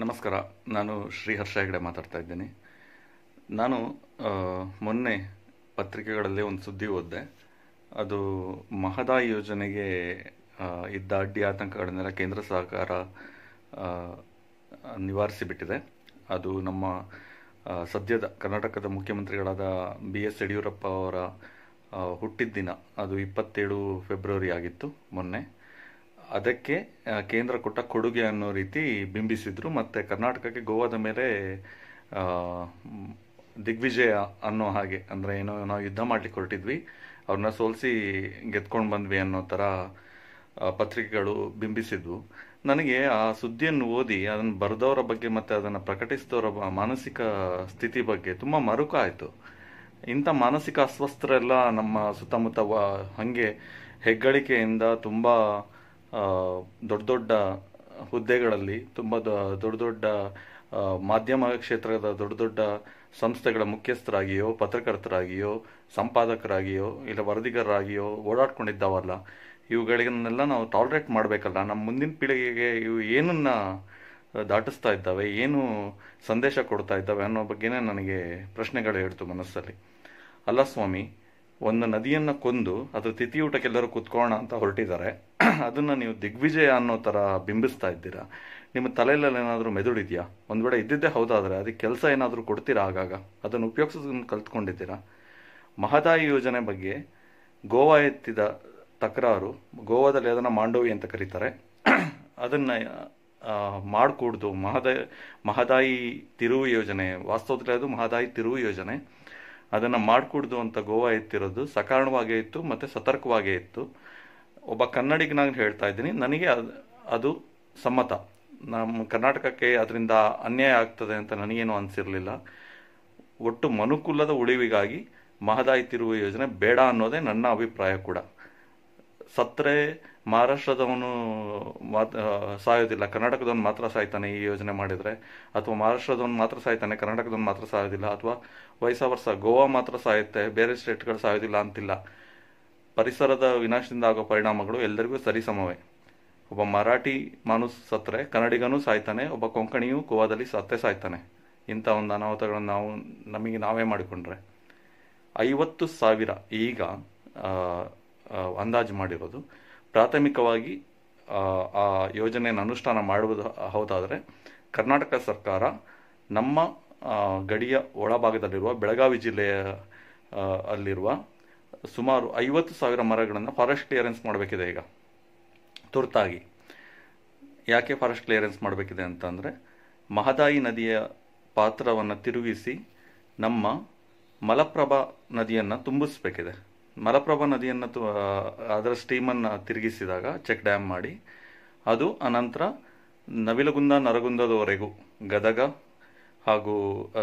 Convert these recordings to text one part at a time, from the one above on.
ನಮಸ್ಕಾರ ನಾನು ಶ್ರೀಹರ್ಷ ಹೆಗಡೆ ಮಾತಾಡ್ತಾ ಇದ್ದೀನಿ ನಾನು ಮೊನ್ನೆ ಪತ್ರಿಕೆಗಳಲ್ಲಿ ಒಂದು ಸುದ್ದಿ ಓದಿದೆ ಅದು ಮಹದಾಯಿ ಯೋಜನೆಗೆ ಇದ್ದ ಅಡ್ಡಿ ಆತಂಕಗಳನ್ನೆಲ್ಲ ಕೇಂದ್ರ ಸರ್ಕಾರ ನಿವಾರಿಸಿಬಿಟ್ಟಿದೆ ಅದು ನಮ್ಮ ಸದ್ಯದ ಕರ್ನಾಟಕದ ಮುಖ್ಯಮಂತ್ರಿಗಳಾದ ಬಿ ಎಸ್ ಯಡಿಯೂರಪ್ಪ ಅವರ ಹುಟ್ಟಿದ ದಿನ ಅದು ಇಪ್ಪತ್ತೇಳು ಫೆಬ್ರವರಿ ಆಗಿತ್ತು ಮೊನ್ನೆ ಅದಕ್ಕೆ ಕೇಂದ್ರ ಕೊಟ್ಟ ಕೊಡುಗೆ ಅನ್ನೋ ರೀತಿ ಬಿಂಬಿಸಿದ್ರು ಮತ್ತು ಕರ್ನಾಟಕಕ್ಕೆ ಗೋವಾದ ಮೇಲೆ ದಿಗ್ವಿಜಯ ಅನ್ನೋ ಹಾಗೆ ಅಂದರೆ ಏನೋ ನಾವು ಯುದ್ಧ ಮಾಡ್ಲಿಕ್ಕೆ ಹೊರಟಿದ್ವಿ ಅವ್ರನ್ನ ಸೋಲಿಸಿ ಗೆದ್ಕೊಂಡು ಬಂದ್ವಿ ಅನ್ನೋ ಥರ ಪತ್ರಿಕೆಗಳು ಬಿಂಬಿಸಿದ್ವು ನನಗೆ ಆ ಸುದ್ದಿಯನ್ನು ಓದಿ ಅದನ್ನು ಬರೆದವರ ಬಗ್ಗೆ ಮತ್ತು ಅದನ್ನು ಪ್ರಕಟಿಸಿದವರ ಮಾನಸಿಕ ಸ್ಥಿತಿ ಬಗ್ಗೆ ತುಂಬ ಮರುಕ ಆಯ್ತು ಇಂಥ ಮಾನಸಿಕ ಅಸ್ವಸ್ಥರೆಲ್ಲ ನಮ್ಮ ಸುತ್ತಮುತ್ತ ಹಂಗೆ ಹಾಗೆ ಹೆಗ್ಗಳಿಕೆಯಿಂದ ತುಂಬ ದೊಡ್ಡ ದೊಡ್ಡ ಹುದ್ದೆಗಳಲ್ಲಿ ತುಂಬ ದೊಡ್ಡ ದೊಡ್ಡ ಮಾಧ್ಯಮ ಕ್ಷೇತ್ರದ ದೊಡ್ಡ ದೊಡ್ಡ ಸಂಸ್ಥೆಗಳ ಮುಖ್ಯಸ್ಥರಾಗಿಯೋ ಪತ್ರಕರ್ತರಾಗಿಯೋ ಸಂಪಾದಕರಾಗಿಯೋ ಇಲ್ಲ ವರದಿಗಾರರಾಗಿಯೋ ಓಡಾಡ್ಕೊಂಡಿದ್ದಾವಲ್ಲ ಇವುಗಳನ್ನೆಲ್ಲ ನಾವು ಟಾಲ್ರೇಟ್ ಮಾಡಬೇಕಲ್ಲ ನಮ್ಮ ಮುಂದಿನ ಪೀಳಿಗೆಗೆ ಇವು ಏನನ್ನ ದಾಟಿಸ್ತಾ ಇದ್ದಾವೆ ಏನು ಸಂದೇಶ ಕೊಡ್ತಾ ಇದ್ದಾವೆ ಅನ್ನೋ ಬಗ್ಗೆನೇ ನನಗೆ ಪ್ರಶ್ನೆಗಳು ಹೇಳ್ತು ಮನಸ್ಸಲ್ಲಿ ಅಲ್ಲ ಸ್ವಾಮಿ ಒಂದು ನದಿಯನ್ನು ಕೊಂದು ಅದು ತಿಥಿಯೂಟಕ್ಕೆಲ್ಲರೂ ಕೂತ್ಕೋಣ ಅಂತ ಹೊರಟಿದ್ದಾರೆ ಅದನ್ನು ನೀವು ದಿಗ್ವಿಜಯ ಅನ್ನೋ ಥರ ಬಿಂಬಿಸ್ತಾ ಇದ್ದೀರಾ ನಿಮ್ಮ ತಲೆಯಲ್ಲಿ ಏನಾದರೂ ಮೆದುಳಿದೆಯಾ ಒಂದು ವೇಳೆ ಇದ್ದಿದ್ದೇ ಹೌದಾದರೆ ಅದಕ್ಕೆ ಕೆಲಸ ಏನಾದರೂ ಕೊಡ್ತೀರಾ ಆಗಾಗ ಅದನ್ನು ಉಪಯೋಗಿಸೋದನ್ನು ಕಲ್ತ್ಕೊಂಡಿದ್ದೀರಾ ಮಹದಾಯಿ ಯೋಜನೆ ಬಗ್ಗೆ ಗೋವಾ ಎತ್ತಿದ ತಕರಾರು ಗೋವಾದಲ್ಲಿ ಅದನ್ನು ಮಾಂಡೋವಿ ಅಂತ ಕರೀತಾರೆ ಅದನ್ನು ಮಾಡಿಕೂಡ್ದು ಮಹದಾಯಿ ಮಹದಾಯಿ ತಿರುವು ಯೋಜನೆ ವಾಸ್ತವದಲ್ಲಿ ಅದು ಮಹದಾಯಿ ತಿರುವು ಯೋಜನೆ ಅದನ್ನು ಮಾಡಿಕೊಡ್ದು ಅಂತ ಗೋವಾ ಎತ್ತಿರೋದು ಸಕಾರಣವಾಗೇ ಇತ್ತು ಮತ್ತು ಸತರ್ಕವಾಗೇ ಇತ್ತು ಒಬ್ಬ ಕನ್ನಡಿಗೆ ನಾನು ಹೇಳ್ತಾ ಇದ್ದೀನಿ ನನಗೆ ಅದು ಸಮ್ಮತ ನಮ್ಮ ಕರ್ನಾಟಕಕ್ಕೆ ಅದರಿಂದ ಅನ್ಯಾಯ ಆಗ್ತದೆ ಅಂತ ನನಗೇನು ಅನಿಸಿರಲಿಲ್ಲ ಒಟ್ಟು ಮನುಕುಲದ ಉಳಿವಿಗಾಗಿ ಮಹದಾಯಿ ತಿರುವ ಯೋಜನೆ ಬೇಡ ಅನ್ನೋದೇ ನನ್ನ ಅಭಿಪ್ರಾಯ ಕೂಡ ಸತ್ತರೆ ಮಹಾರಾಷ್ಟ್ರದವನು ಮಾತ್ ಸಾಯೋದಿಲ್ಲ ಕರ್ನಾಟಕದವನು ಮಾತ್ರ ಸಾಯ್ತಾನೆ ಈ ಯೋಜನೆ ಮಾಡಿದರೆ ಅಥವಾ ಮಹಾರಾಷ್ಟ್ರದವನು ಮಾತ್ರ ಸಾಯ್ತಾನೆ ಕರ್ನಾಟಕದವನು ಮಾತ್ರ ಸಾಯೋದಿಲ್ಲ ಅಥವಾ ವಯಸ್ಸ ವರ್ಷ ಗೋವಾ ಮಾತ್ರ ಸಾಯುತ್ತೆ ಬೇರೆ ಸ್ಟೇಟ್ಗಳು ಸಾಯೋದಿಲ್ಲ ಅಂತಿಲ್ಲ ಪರಿಸರದ ವಿನಾಶದಿಂದ ಆಗೋ ಪರಿಣಾಮಗಳು ಎಲ್ಲರಿಗೂ ಸರಿಸಮವೇ ಒಬ್ಬ ಮರಾಠಿ ಮಾನಸ್ ಸತ್ತರೆ ಕನ್ನಡಿಗನೂ ಸಾಯ್ತಾನೆ ಒಬ್ಬ ಕೊಂಕಣಿಯೂ ಗೋವಾದಲ್ಲಿ ಸತ್ತೆ ಸಾಯ್ತಾನೆ ಇಂಥ ಒಂದು ಅನಾಹುತಗಳನ್ನು ನಾವು ನಮಗೆ ನಾವೇ ಮಾಡಿಕೊಂಡ್ರೆ ಐವತ್ತು ಸಾವಿರ ಈಗ ಅಂದಾಜು ಮಾಡಿರೋದು ಪ್ರಾಥಮಿಕವಾಗಿ ಆ ಯೋಜನೆಯನ್ನು ಅನುಷ್ಠಾನ ಮಾಡುವುದು ಹೌದಾದರೆ ಕರ್ನಾಟಕ ಸರ್ಕಾರ ನಮ್ಮ ಗಡಿಯ ಒಳಭಾಗದಲ್ಲಿರುವ ಬೆಳಗಾವಿ ಜಿಲ್ಲೆಯ ಅಲ್ಲಿರುವ ಸುಮಾರು ಐವತ್ತು ಸಾವಿರ ಮರಗಳನ್ನು ಫಾರೆಸ್ಟ್ ಕ್ಲಿಯರೆನ್ಸ್ ಮಾಡಬೇಕಿದೆ ಈಗ ತುರ್ತಾಗಿ ಯಾಕೆ ಫಾರೆಸ್ಟ್ ಕ್ಲಿಯರೆನ್ಸ್ ಮಾಡಬೇಕಿದೆ ಅಂತಂದರೆ ಮಹದಾಯಿ ನದಿಯ ಪಾತ್ರವನ್ನು ತಿರುಗಿಸಿ ನಮ್ಮ ಮಲಪ್ರಭಾ ನದಿಯನ್ನು ತುಂಬಿಸಬೇಕಿದೆ ಮಲಪ್ರಭಾ ನದಿಯನ್ನು ಅದರ ಸ್ಟೀಮನ್ನು ತಿರುಗಿಸಿದಾಗ ಚೆಕ್ ಡ್ಯಾಮ್ ಮಾಡಿ ಅದು ಅನಂತರ ನವಿಲಗುಂದ ನರಗುಂದದವರೆಗೂ ಗದಗ ಹಾಗೂ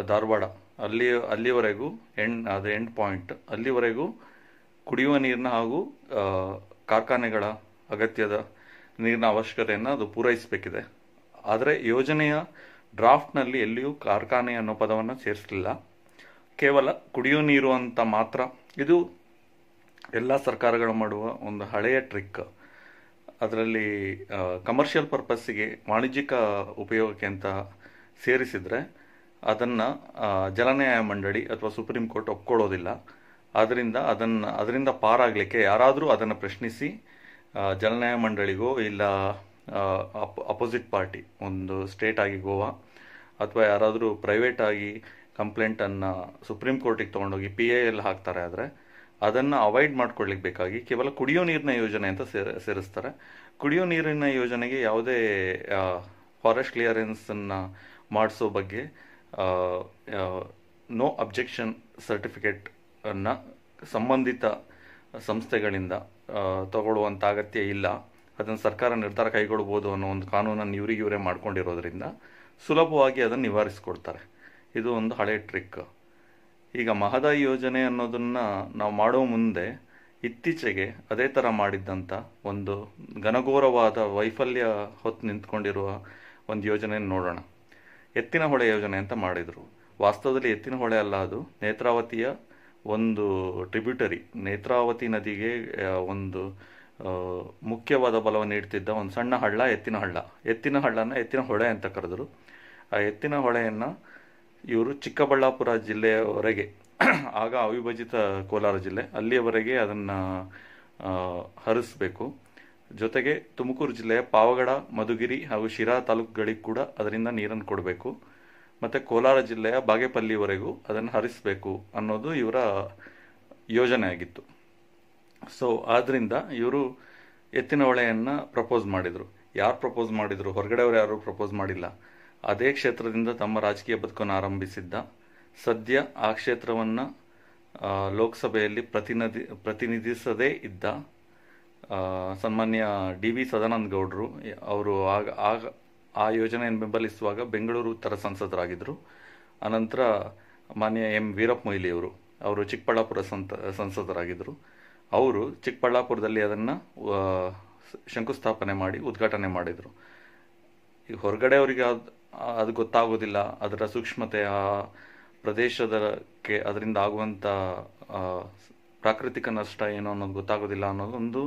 ಧಾರವಾಡ ಅಲ್ಲಿ ಅಲ್ಲಿವರೆಗೂ ಎಂಡ್ ಅದು ಎಂಡ್ ಪಾಯಿಂಟ್ ಅಲ್ಲಿವರೆಗೂ ಕುಡಿಯುವ ನೀರಿನ ಹಾಗೂ ಕಾರ್ಖಾನೆಗಳ ಅಗತ್ಯದ ನೀರಿನ ಅವಶ್ಯಕತೆಯನ್ನು ಅದು ಪೂರೈಸಬೇಕಿದೆ ಆದರೆ ಯೋಜನೆಯ ಡ್ರಾಫ್ಟ್ನಲ್ಲಿ ಎಲ್ಲಿಯೂ ಕಾರ್ಖಾನೆ ಅನ್ನೋ ಪದವನ್ನು ಸೇರಿಸಲಿಲ್ಲ ಕೇವಲ ಕುಡಿಯುವ ನೀರು ಅಂತ ಮಾತ್ರ ಇದು ಎಲ್ಲ ಸರ್ಕಾರಗಳು ಮಾಡುವ ಒಂದು ಹಳೆಯ ಟ್ರಿಕ್ ಅದರಲ್ಲಿ ಕಮರ್ಷಿಯಲ್ ಪರ್ಪಸ್ಸಿಗೆ ವಾಣಿಜ್ಯಿಕ ಉಪಯೋಗಕ್ಕೆ ಅಂತ ಸೇರಿಸಿದರೆ ಅದನ್ನು ಜಲನ್ಯಾಯ ಮಂಡಳಿ ಅಥವಾ ಸುಪ್ರೀಂ ಕೋರ್ಟ್ ಒಪ್ಕೊಳ್ಳೋದಿಲ್ಲ ಆದ್ದರಿಂದ ಅದನ್ನು ಅದರಿಂದ ಪಾರಾಗಲಿಕ್ಕೆ ಯಾರಾದರೂ ಅದನ್ನು ಪ್ರಶ್ನಿಸಿ ಜಲನ್ಯಾಯ ಮಂಡಳಿಗೋ ಇಲ್ಲ ಅಪ್ ಅಪೋಸಿಟ್ ಪಾರ್ಟಿ ಒಂದು ಸ್ಟೇಟ್ ಆಗಿ ಗೋವಾ ಅಥವಾ ಯಾರಾದರೂ ಪ್ರೈವೇಟಾಗಿ ಕಂಪ್ಲೇಂಟನ್ನು ಸುಪ್ರೀಂ ಕೋರ್ಟಿಗೆ ತೊಗೊಂಡೋಗಿ ಪಿ ಎ ಎಲ್ ಹಾಕ್ತಾರೆ ಆದರೆ ಅದನ್ನು ಅವಾಯ್ಡ್ ಮಾಡ್ಕೊಳ್ಲಿಕ್ಕೆ ಬೇಕಾಗಿ ಕೇವಲ ಕುಡಿಯೋ ನೀರಿನ ಯೋಜನೆ ಅಂತ ಸೇರಿಸ್ತಾರೆ ಕುಡಿಯೋ ನೀರಿನ ಯೋಜನೆಗೆ ಯಾವುದೇ ಫಾರೆಸ್ಟ್ ಕ್ಲಿಯರೆನ್ಸನ್ನು ಮಾಡಿಸೋ ಬಗ್ಗೆ ನೋ ಅಬ್ಜೆಕ್ಷನ್ ಸರ್ಟಿಫಿಕೇಟನ್ನು ಸಂಬಂಧಿತ ಸಂಸ್ಥೆಗಳಿಂದ ತಗೊಳ್ಳುವಂಥ ಅಗತ್ಯ ಇಲ್ಲ ಅದನ್ನು ಸರ್ಕಾರ ನಿರ್ಧಾರ ಕೈಗೊಳ್ಬೋದು ಅನ್ನೋ ಒಂದು ಕಾನೂನನ್ನು ಇವರಿಗಿವರೇ ಮಾಡ್ಕೊಂಡಿರೋದ್ರಿಂದ ಸುಲಭವಾಗಿ ಅದನ್ನು ನಿವಾರಿಸ್ಕೊಡ್ತಾರೆ ಇದು ಒಂದು ಹಳೆ ಟ್ರಿಕ್ ಈಗ ಮಹದಾಯಿ ಯೋಜನೆ ಅನ್ನೋದನ್ನು ನಾವು ಮಾಡೋ ಮುಂದೆ ಇತ್ತೀಚೆಗೆ ಅದೇ ಥರ ಮಾಡಿದ್ದಂಥ ಒಂದು ಘನಘೋರವಾದ ವೈಫಲ್ಯ ಹೊತ್ತು ನಿಂತ್ಕೊಂಡಿರುವ ಒಂದು ಯೋಜನೆಯನ್ನು ನೋಡೋಣ ಎತ್ತಿನ ಹೊಳೆ ಯೋಜನೆ ಅಂತ ಮಾಡಿದರು ವಾಸ್ತವದಲ್ಲಿ ಎತ್ತಿನ ಹೊಳೆ ಅಲ್ಲ ಅದು ನೇತ್ರಾವತಿಯ ಒಂದು ಟ್ರಿಬ್ಯೂಟರಿ ನೇತ್ರಾವತಿ ನದಿಗೆ ಒಂದು ಮುಖ್ಯವಾದ ಬಲವನ್ನು ನೀಡ್ತಿದ್ದ ಒಂದು ಸಣ್ಣ ಹಳ್ಳ ಎತ್ತಿನ ಹಳ್ಳ ಎತ್ತಿನ ಹಳ್ಳನ ಎತ್ತಿನ ಹೊಳೆ ಅಂತ ಕರೆದರು ಆ ಎತ್ತಿನ ಹೊಳೆಯನ್ನು ಇವರು ಚಿಕ್ಕಬಳ್ಳಾಪುರ ಜಿಲ್ಲೆಯವರೆಗೆ ಆಗ ಅವಿಭಜಿತ ಕೋಲಾರ ಜಿಲ್ಲೆ ಅಲ್ಲಿಯವರೆಗೆ ಅದನ್ನು ಹರಿಸಬೇಕು ಜೊತೆಗೆ ತುಮಕೂರು ಜಿಲ್ಲೆಯ ಪಾವಗಡ ಮಧುಗಿರಿ ಹಾಗೂ ಶಿರಾ ತಾಲೂಕುಗಳಿಗೆ ಕೂಡ ಅದರಿಂದ ನೀರನ್ನು ಕೊಡಬೇಕು ಮತ್ತು ಕೋಲಾರ ಜಿಲ್ಲೆಯ ಬಾಗೇಪಲ್ಲಿವರೆಗೂ ಅದನ್ನು ಹರಿಸಬೇಕು ಅನ್ನೋದು ಇವರ ಯೋಜನೆ ಆಗಿತ್ತು ಸೊ ಆದ್ದರಿಂದ ಇವರು ಎತ್ತಿನ ಹೊಳೆಯನ್ನು ಪ್ರಪೋಸ್ ಮಾಡಿದರು ಯಾರು ಪ್ರಪೋಸ್ ಮಾಡಿದರು ಹೊರಗಡೆಯವರು ಯಾರು ಪ್ರಪೋಸ್ ಮಾಡಿಲ್ಲ ಅದೇ ಕ್ಷೇತ್ರದಿಂದ ತಮ್ಮ ರಾಜಕೀಯ ಬದುಕನ್ನು ಆರಂಭಿಸಿದ್ದ ಸದ್ಯ ಆ ಕ್ಷೇತ್ರವನ್ನು ಲೋಕಸಭೆಯಲ್ಲಿ ಪ್ರತಿನಿಧಿ ಪ್ರತಿನಿಧಿಸದೇ ಇದ್ದ ಸನ್ಮಾನ್ಯ ಡಿ ವಿ ಸದಾನಂದ ಗೌಡರು ಅವರು ಆಗ ಆಗ ಆ ಯೋಜನೆಯನ್ನು ಬೆಂಬಲಿಸುವಾಗ ಬೆಂಗಳೂರು ಉತ್ತರ ಸಂಸದರಾಗಿದ್ದರು ಅನಂತರ ಮಾನ್ಯ ಎಂ ವೀರಪ್ಪ ಮೊಯ್ಲಿಯವರು ಅವರು ಚಿಕ್ಕಬಳ್ಳಾಪುರ ಸಂತ ಸಂಸದರಾಗಿದ್ದರು ಅವರು ಚಿಕ್ಕಬಳ್ಳಾಪುರದಲ್ಲಿ ಅದನ್ನು ಶಂಕುಸ್ಥಾಪನೆ ಮಾಡಿ ಉದ್ಘಾಟನೆ ಮಾಡಿದರು ಈಗ ಹೊರಗಡೆ ಅವರಿಗೆ ಅದು ಗೊತ್ತಾಗೋದಿಲ್ಲ ಅದರ ಸೂಕ್ಷ್ಮತೆ ಆ ಪ್ರದೇಶದಕ್ಕೆ ಅದರಿಂದ ಆಗುವಂಥ ಪ್ರಾಕೃತಿಕ ನಷ್ಟ ಏನು ಅನ್ನೋದು ಗೊತ್ತಾಗೋದಿಲ್ಲ ಅನ್ನೋದೊಂದು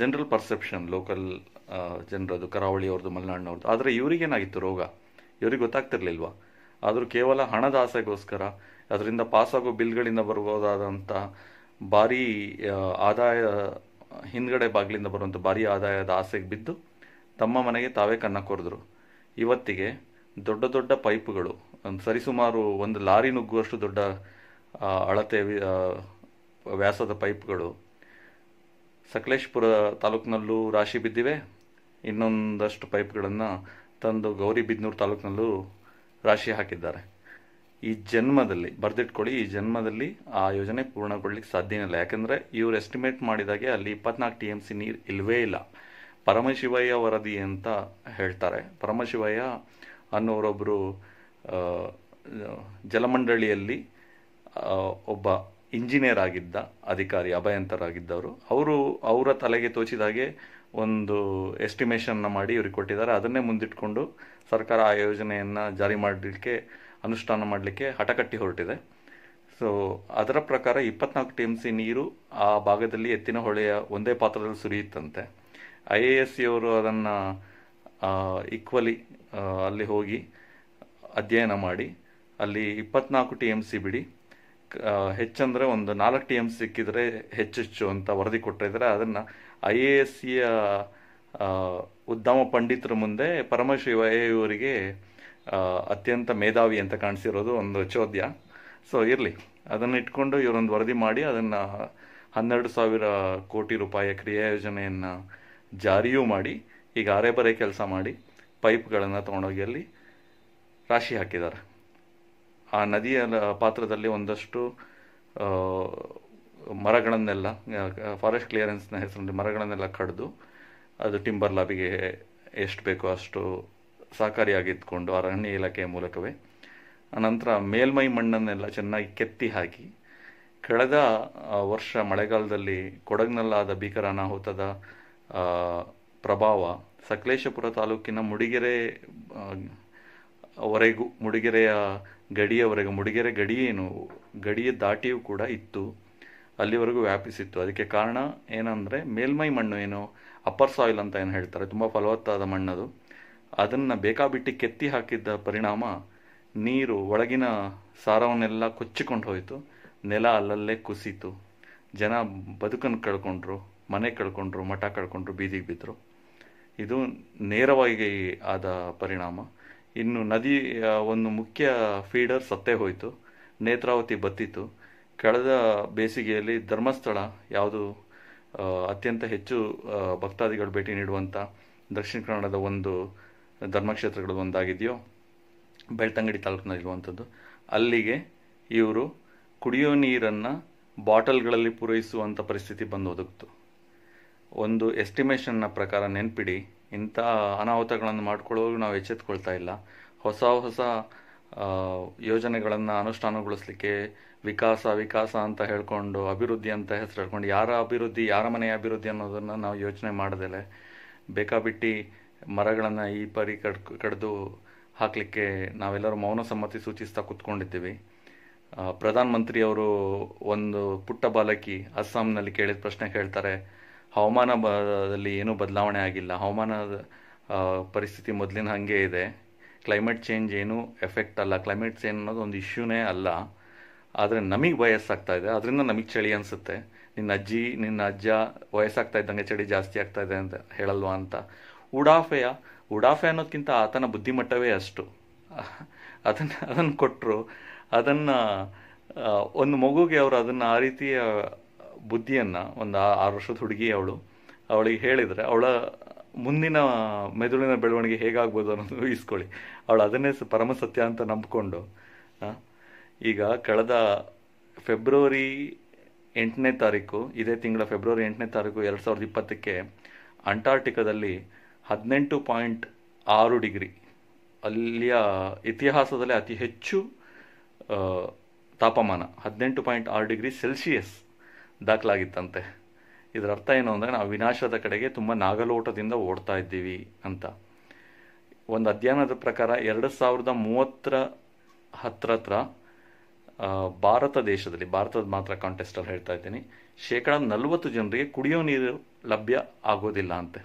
ಜನರಲ್ ಪರ್ಸೆಪ್ಷನ್ ಲೋಕಲ್ ಜನರದು ಕರಾವಳಿಯವ್ರದ್ದು ಮಲೆನಾಡಿನವ್ರದ್ದು ಆದರೆ ಇವರಿಗೇನಾಗಿತ್ತು ರೋಗ ಇವ್ರಿಗೆ ಗೊತ್ತಾಗ್ತಿರ್ಲಿಲ್ವಾ ಆದರೂ ಕೇವಲ ಹಣದ ಆಸೆಗೋಸ್ಕರ ಅದರಿಂದ ಪಾಸಾಗೋ ಬಿಲ್ಗಳಿಂದ ಬರಬಹುದಾದಂಥ ಭಾರೀ ಆದಾಯ ಹಿಂದ್ಗಡೆ ಬಾಗಿಲಿಂದ ಬರುವಂಥ ಭಾರೀ ಆದಾಯದ ಆಸೆಗೆ ಬಿದ್ದು ತಮ್ಮ ಮನೆಗೆ ತಾವೇ ಕನ್ನ ಕೊರಿದ್ರು ಇವತ್ತಿಗೆ ದೊಡ್ಡ ದೊಡ್ಡ ಪೈಪ್ಗಳು ಸರಿಸುಮಾರು ಒಂದು ಲಾರಿ ನುಗ್ಗುವಷ್ಟು ದೊಡ್ಡ ಅಳತೆ ವ್ಯಾಸದ ಪೈಪ್ಗಳು ಸಕಲೇಶ್ಪುರ ತಾಲೂಕಿನಲ್ಲೂ ರಾಶಿ ಬಿದ್ದಿವೆ ಇನ್ನೊಂದಷ್ಟು ಪೈಪ್ಗಳನ್ನು ತಂದು ಗೌರಿಬಿದ್ನೂರು ತಾಲೂಕಿನಲ್ಲೂ ರಾಶಿ ಹಾಕಿದ್ದಾರೆ ಈ ಜನ್ಮದಲ್ಲಿ ಬರೆದಿಟ್ಕೊಳ್ಳಿ ಈ ಜನ್ಮದಲ್ಲಿ ಆ ಯೋಜನೆ ಪೂರ್ಣಗೊಳ್ಳಿಕ್ಕೆ ಸಾಧ್ಯನೇ ಇಲ್ಲ ಯಾಕಂದರೆ ಇವರು ಎಸ್ಟಿಮೇಟ್ ಮಾಡಿದಾಗೆ ಅಲ್ಲಿ ಇಪ್ಪತ್ನಾಲ್ಕು ಟಿ ಎಮ್ ಸಿ ನೀರು ಇಲ್ಲವೇ ಇಲ್ಲ ಪರಮಶಿವಯ್ಯ ವರದಿ ಅಂತ ಹೇಳ್ತಾರೆ ಪರಮಶಿವಯ್ಯ ಅನ್ನೋರೊಬ್ಬರು ಜಲಮಂಡಳಿಯಲ್ಲಿ ಒಬ್ಬ ಇಂಜಿನಿಯರ್ ಆಗಿದ್ದ ಅಧಿಕಾರಿ ಅಭಯಂತರಾಗಿದ್ದವರು ಅವರು ಅವರ ತಲೆಗೆ ತೋಚಿದಾಗೆ ಒಂದು ಎಸ್ಟಿಮೇಷನ್ನ ಮಾಡಿ ಇವ್ರಿಗೆ ಕೊಟ್ಟಿದ್ದಾರೆ ಅದನ್ನೇ ಮುಂದಿಟ್ಕೊಂಡು ಸರ್ಕಾರ ಆ ಯೋಜನೆಯನ್ನು ಜಾರಿ ಮಾಡಲಿಕ್ಕೆ ಅನುಷ್ಠಾನ ಮಾಡಲಿಕ್ಕೆ ಹಠಕಟ್ಟಿ ಹೊರಟಿದೆ ಸೊ ಅದರ ಪ್ರಕಾರ ಇಪ್ಪತ್ನಾಲ್ಕು ಟಿ ಎಮ್ ಸಿ ನೀರು ಆ ಭಾಗದಲ್ಲಿ ಎತ್ತಿನ ಹೊಳೆಯ ಒಂದೇ ಪಾತ್ರದಲ್ಲಿ ಸುರಿಯುತ್ತಂತೆ ಐ ಎ ಎಸ್ ಸಿಯವರು ಅದನ್ನು ಈಕ್ವಲಿ ಅಲ್ಲಿ ಹೋಗಿ ಅಧ್ಯಯನ ಮಾಡಿ ಅಲ್ಲಿ ಇಪ್ಪತ್ನಾಲ್ಕು ಟಿ ಎಮ್ ಸಿ ಬಿಡಿ ಹೆಚ್ಚಂದರೆ ಒಂದು ನಾಲ್ಕು ಟಿ ಎಮ್ ಸಿಕ್ಕಿದರೆ ಹೆಚ್ಚೆಚ್ಚು ಅಂತ ವರದಿ ಕೊಟ್ಟಿದ್ದಾರೆ ಅದನ್ನು ಐ ಎ ಎಸ್ ಸಿಯ ಉದ್ದಮ ಪಂಡಿತರ ಮುಂದೆ ಪರಮಶಿವ ಅತ್ಯಂತ ಮೇಧಾವಿ ಅಂತ ಕಾಣಿಸಿರೋದು ಒಂದು ಚೋದ್ಯ ಸೊ ಇರಲಿ ಅದನ್ನು ಇಟ್ಕೊಂಡು ಇವರೊಂದು ವರದಿ ಮಾಡಿ ಅದನ್ನು ಹನ್ನೆರಡು ಸಾವಿರ ಕೋಟಿ ರೂಪಾಯಿಯ ಕ್ರಿಯಾಯೋಜನೆಯನ್ನು ಜಾರಿಯೂ ಮಾಡಿ ಈಗ ಅರೆ ಬರೆ ಕೆಲಸ ಮಾಡಿ ಪೈಪ್ಗಳನ್ನು ತೊಗೊಂಡೋಗಿ ಅಲ್ಲಿ ರಾಶಿ ಹಾಕಿದ್ದಾರೆ ಆ ನದಿಯ ಪಾತ್ರದಲ್ಲಿ ಒಂದಷ್ಟು ಮರಗಳನ್ನೆಲ್ಲ ಫಾರೆಸ್ಟ್ ಕ್ಲಿಯರೆನ್ಸ್ನ ಹೆಸರಲ್ಲಿ ಮರಗಳನ್ನೆಲ್ಲ ಕಡಿದು ಅದು ಟಿಂಬರ್ ಲಾಬಿಗೆ ಎಷ್ಟು ಬೇಕೋ ಅಷ್ಟು ಸಹಕಾರಿಯಾಗಿದ್ದುಕೊಂಡು ಅರಣ್ಯ ಇಲಾಖೆಯ ಮೂಲಕವೇ ಅನಂತರ ಮೇಲ್ಮೈ ಮಣ್ಣನ್ನೆಲ್ಲ ಚೆನ್ನಾಗಿ ಕೆತ್ತಿ ಹಾಕಿ ಕಳೆದ ವರ್ಷ ಮಳೆಗಾಲದಲ್ಲಿ ಕೊಡಗಿನಲ್ಲಾದ ಭೀಕರ ಅನಾಹುತದ ಪ್ರಭಾವ ಸಕಲೇಶಪುರ ತಾಲೂಕಿನ ಮುಡಿಗೆರೆ ವರೆಗೂ ಮುಡಿಗೆರೆಯ ಗಡಿಯವರೆಗೂ ಮುಡಿಗೆರೆ ಗಡಿ ಏನು ಗಡಿಯ ದಾಟಿಯೂ ಕೂಡ ಇತ್ತು ಅಲ್ಲಿವರೆಗೂ ವ್ಯಾಪಿಸಿತ್ತು ಅದಕ್ಕೆ ಕಾರಣ ಏನಂದರೆ ಮೇಲ್ಮೈ ಮಣ್ಣು ಏನು ಅಪ್ಪರ್ ಸಾಯಿಲ್ ಅಂತ ಏನು ಹೇಳ್ತಾರೆ ತುಂಬ ಫಲವತ್ತಾದ ಮಣ್ಣದು ಅದನ್ನು ಬೇಕಾಬಿಟ್ಟು ಕೆತ್ತಿ ಹಾಕಿದ್ದ ಪರಿಣಾಮ ನೀರು ಒಳಗಿನ ಸಾರವನ್ನೆಲ್ಲ ಕೊಚ್ಚಿಕೊಂಡು ಹೋಯಿತು ನೆಲ ಅಲ್ಲಲ್ಲೇ ಕುಸಿತು ಜನ ಬದುಕನ್ನು ಕಳ್ಕೊಂಡ್ರು ಮನೆ ಕಳ್ಕೊಂಡ್ರು ಮಠ ಕಳ್ಕೊಂಡ್ರು ಬೀದಿಗೆ ಬಿದ್ದರು ಇದು ನೇರವಾಗಿ ಆದ ಪರಿಣಾಮ ಇನ್ನು ನದಿ ಒಂದು ಮುಖ್ಯ ಫೀಡರ್ ಸತ್ತೇ ಹೋಯಿತು ನೇತ್ರಾವತಿ ಬತ್ತಿತ್ತು ಕಳೆದ ಬೇಸಿಗೆಯಲ್ಲಿ ಧರ್ಮಸ್ಥಳ ಯಾವುದು ಅತ್ಯಂತ ಹೆಚ್ಚು ಭಕ್ತಾದಿಗಳು ಭೇಟಿ ನೀಡುವಂಥ ದಕ್ಷಿಣ ಕನ್ನಡದ ಒಂದು ಧರ್ಮಕ್ಷೇತ್ರಗಳು ಒಂದಾಗಿದೆಯೋ ಬೆಳ್ತಂಗಡಿ ತಾಲೂಕಿನಲ್ಲಿರುವಂಥದ್ದು ಅಲ್ಲಿಗೆ ಇವರು ಕುಡಿಯೋ ನೀರನ್ನು ಬಾಟಲ್ಗಳಲ್ಲಿ ಪೂರೈಸುವಂಥ ಪರಿಸ್ಥಿತಿ ಬಂದು ಒದಗಿತು ಒಂದು ಎಸ್ಟಿಮೇಷನ್ನ ಪ್ರಕಾರ ನೆನ್ಪಿಡಿ ಇಂಥ ಅನಾಹುತಗಳನ್ನು ಮಾಡಿಕೊಳ್ಳುವ ನಾವು ಎಚ್ಚೆತ್ಕೊಳ್ತಾ ಇಲ್ಲ ಹೊಸ ಹೊಸ ಯೋಜನೆಗಳನ್ನು ಅನುಷ್ಠಾನಗೊಳಿಸ್ಲಿಕ್ಕೆ ವಿಕಾಸ ವಿಕಾಸ ಅಂತ ಹೇಳ್ಕೊಂಡು ಅಭಿವೃದ್ಧಿ ಅಂತ ಹೆಸರು ಹೇಳ್ಕೊಂಡು ಯಾರ ಅಭಿವೃದ್ಧಿ ಯಾರ ಮನೆಯ ಅಭಿವೃದ್ಧಿ ಅನ್ನೋದನ್ನು ನಾವು ಯೋಚನೆ ಮಾಡದಲೆ ಬೇಕಾಬಿಟ್ಟಿ ಮರಗಳನ್ನು ಈ ಪರಿ ಕಡ್ ಕಡಿದು ಹಾಕಲಿಕ್ಕೆ ನಾವೆಲ್ಲರೂ ಮೌನ ಸಮ್ಮತಿ ಸೂಚಿಸ್ತಾ ಕೂತ್ಕೊಂಡಿದ್ದೀವಿ ಪ್ರಧಾನಮಂತ್ರಿಯವರು ಒಂದು ಪುಟ್ಟ ಬಾಲಕಿ ಅಸ್ಸಾಂನಲ್ಲಿ ಕೇಳಿದ ಪ್ರಶ್ನೆ ಕೇಳ್ತಾರೆ ಹವಾಮಾನದಲ್ಲಿ ಏನೂ ಬದಲಾವಣೆ ಆಗಿಲ್ಲ ಹವಾಮಾನದ ಪರಿಸ್ಥಿತಿ ಮೊದಲಿನ ಹಾಗೆ ಇದೆ ಕ್ಲೈಮೇಟ್ ಚೇಂಜ್ ಏನೂ ಎಫೆಕ್ಟ್ ಅಲ್ಲ ಕ್ಲೈಮೇಟ್ ಚೇಂಜ್ ಅನ್ನೋದು ಒಂದು ಇಶ್ಯೂನೇ ಅಲ್ಲ ಆದರೆ ನಮಗೆ ವಯಸ್ಸಾಗ್ತಾ ಇದೆ ಅದರಿಂದ ನಮಗೆ ಚಳಿ ಅನಿಸುತ್ತೆ ನಿನ್ನ ಅಜ್ಜಿ ನಿನ್ನ ಅಜ್ಜ ವಯಸ್ಸಾಗ್ತಾ ಇದ್ದಂಗೆ ಚಳಿ ಜಾಸ್ತಿ ಆಗ್ತಾ ಇದೆ ಅಂತ ಹೇಳಲ್ವಾ ಅಂತ ಉಡಾಫೆಯ ಉಡಾಫೆ ಅನ್ನೋದಕ್ಕಿಂತ ಆತನ ಬುದ್ಧಿಮಟ್ಟವೇ ಅಷ್ಟು ಅದನ್ನು ಅದನ್ನು ಕೊಟ್ಟರು ಅದನ್ನು ಒಂದು ಮಗುಗೆ ಅವರು ಅದನ್ನು ಆ ರೀತಿಯ ಬುದ್ಧಿಯನ್ನು ಒಂದು ಆರು ವರ್ಷದ ಹುಡುಗಿ ಅವಳು ಅವಳಿಗೆ ಹೇಳಿದರೆ ಅವಳ ಮುಂದಿನ ಮೆದುಳಿನ ಬೆಳವಣಿಗೆ ಹೇಗಾಗ್ಬೋದು ಅನ್ನೋದು ಊಹಿಸ್ಕೊಳ್ಳಿ ಅವಳು ಅದನ್ನೇ ಪರಮಸತ್ಯ ಅಂತ ನಂಬಿಕೊಂಡು ಈಗ ಕಳೆದ ಫೆಬ್ರವರಿ ಎಂಟನೇ ತಾರೀಕು ಇದೇ ತಿಂಗಳ ಫೆಬ್ರವರಿ ಎಂಟನೇ ತಾರೀಕು ಎರಡು ಸಾವಿರದ ಇಪ್ಪತ್ತಕ್ಕೆ ಅಂಟಾರ್ಟಿಕಾದಲ್ಲಿ ಹದಿನೆಂಟು ಪಾಯಿಂಟ್ ಆರು ಡಿಗ್ರಿ ಅಲ್ಲಿಯ ಇತಿಹಾಸದಲ್ಲೇ ಅತಿ ಹೆಚ್ಚು ತಾಪಮಾನ ಹದಿನೆಂಟು ಪಾಯಿಂಟ್ ಆರು ಡಿಗ್ರಿ ಸೆಲ್ಸಿಯಸ್ ದಾಖಲಾಗಿತ್ತಂತೆ ಇದರ ಅರ್ಥ ಏನು ಅಂದರೆ ನಾವು ವಿನಾಶದ ಕಡೆಗೆ ತುಂಬ ನಾಗಲೋಟದಿಂದ ಓಡ್ತಾ ಇದ್ದೀವಿ ಅಂತ ಒಂದು ಅಧ್ಯಯನದ ಪ್ರಕಾರ ಎರಡು ಸಾವಿರದ ಮೂವತ್ತರ ಹತ್ತಿರತ್ರ ಭಾರತ ದೇಶದಲ್ಲಿ ಭಾರತದ ಮಾತ್ರ ಅಲ್ಲಿ ಹೇಳ್ತಾ ಇದ್ದೀನಿ ಶೇಕಡ ನಲವತ್ತು ಜನರಿಗೆ ಕುಡಿಯೋ ನೀರು ಲಭ್ಯ ಆಗೋದಿಲ್ಲ ಅಂತೆ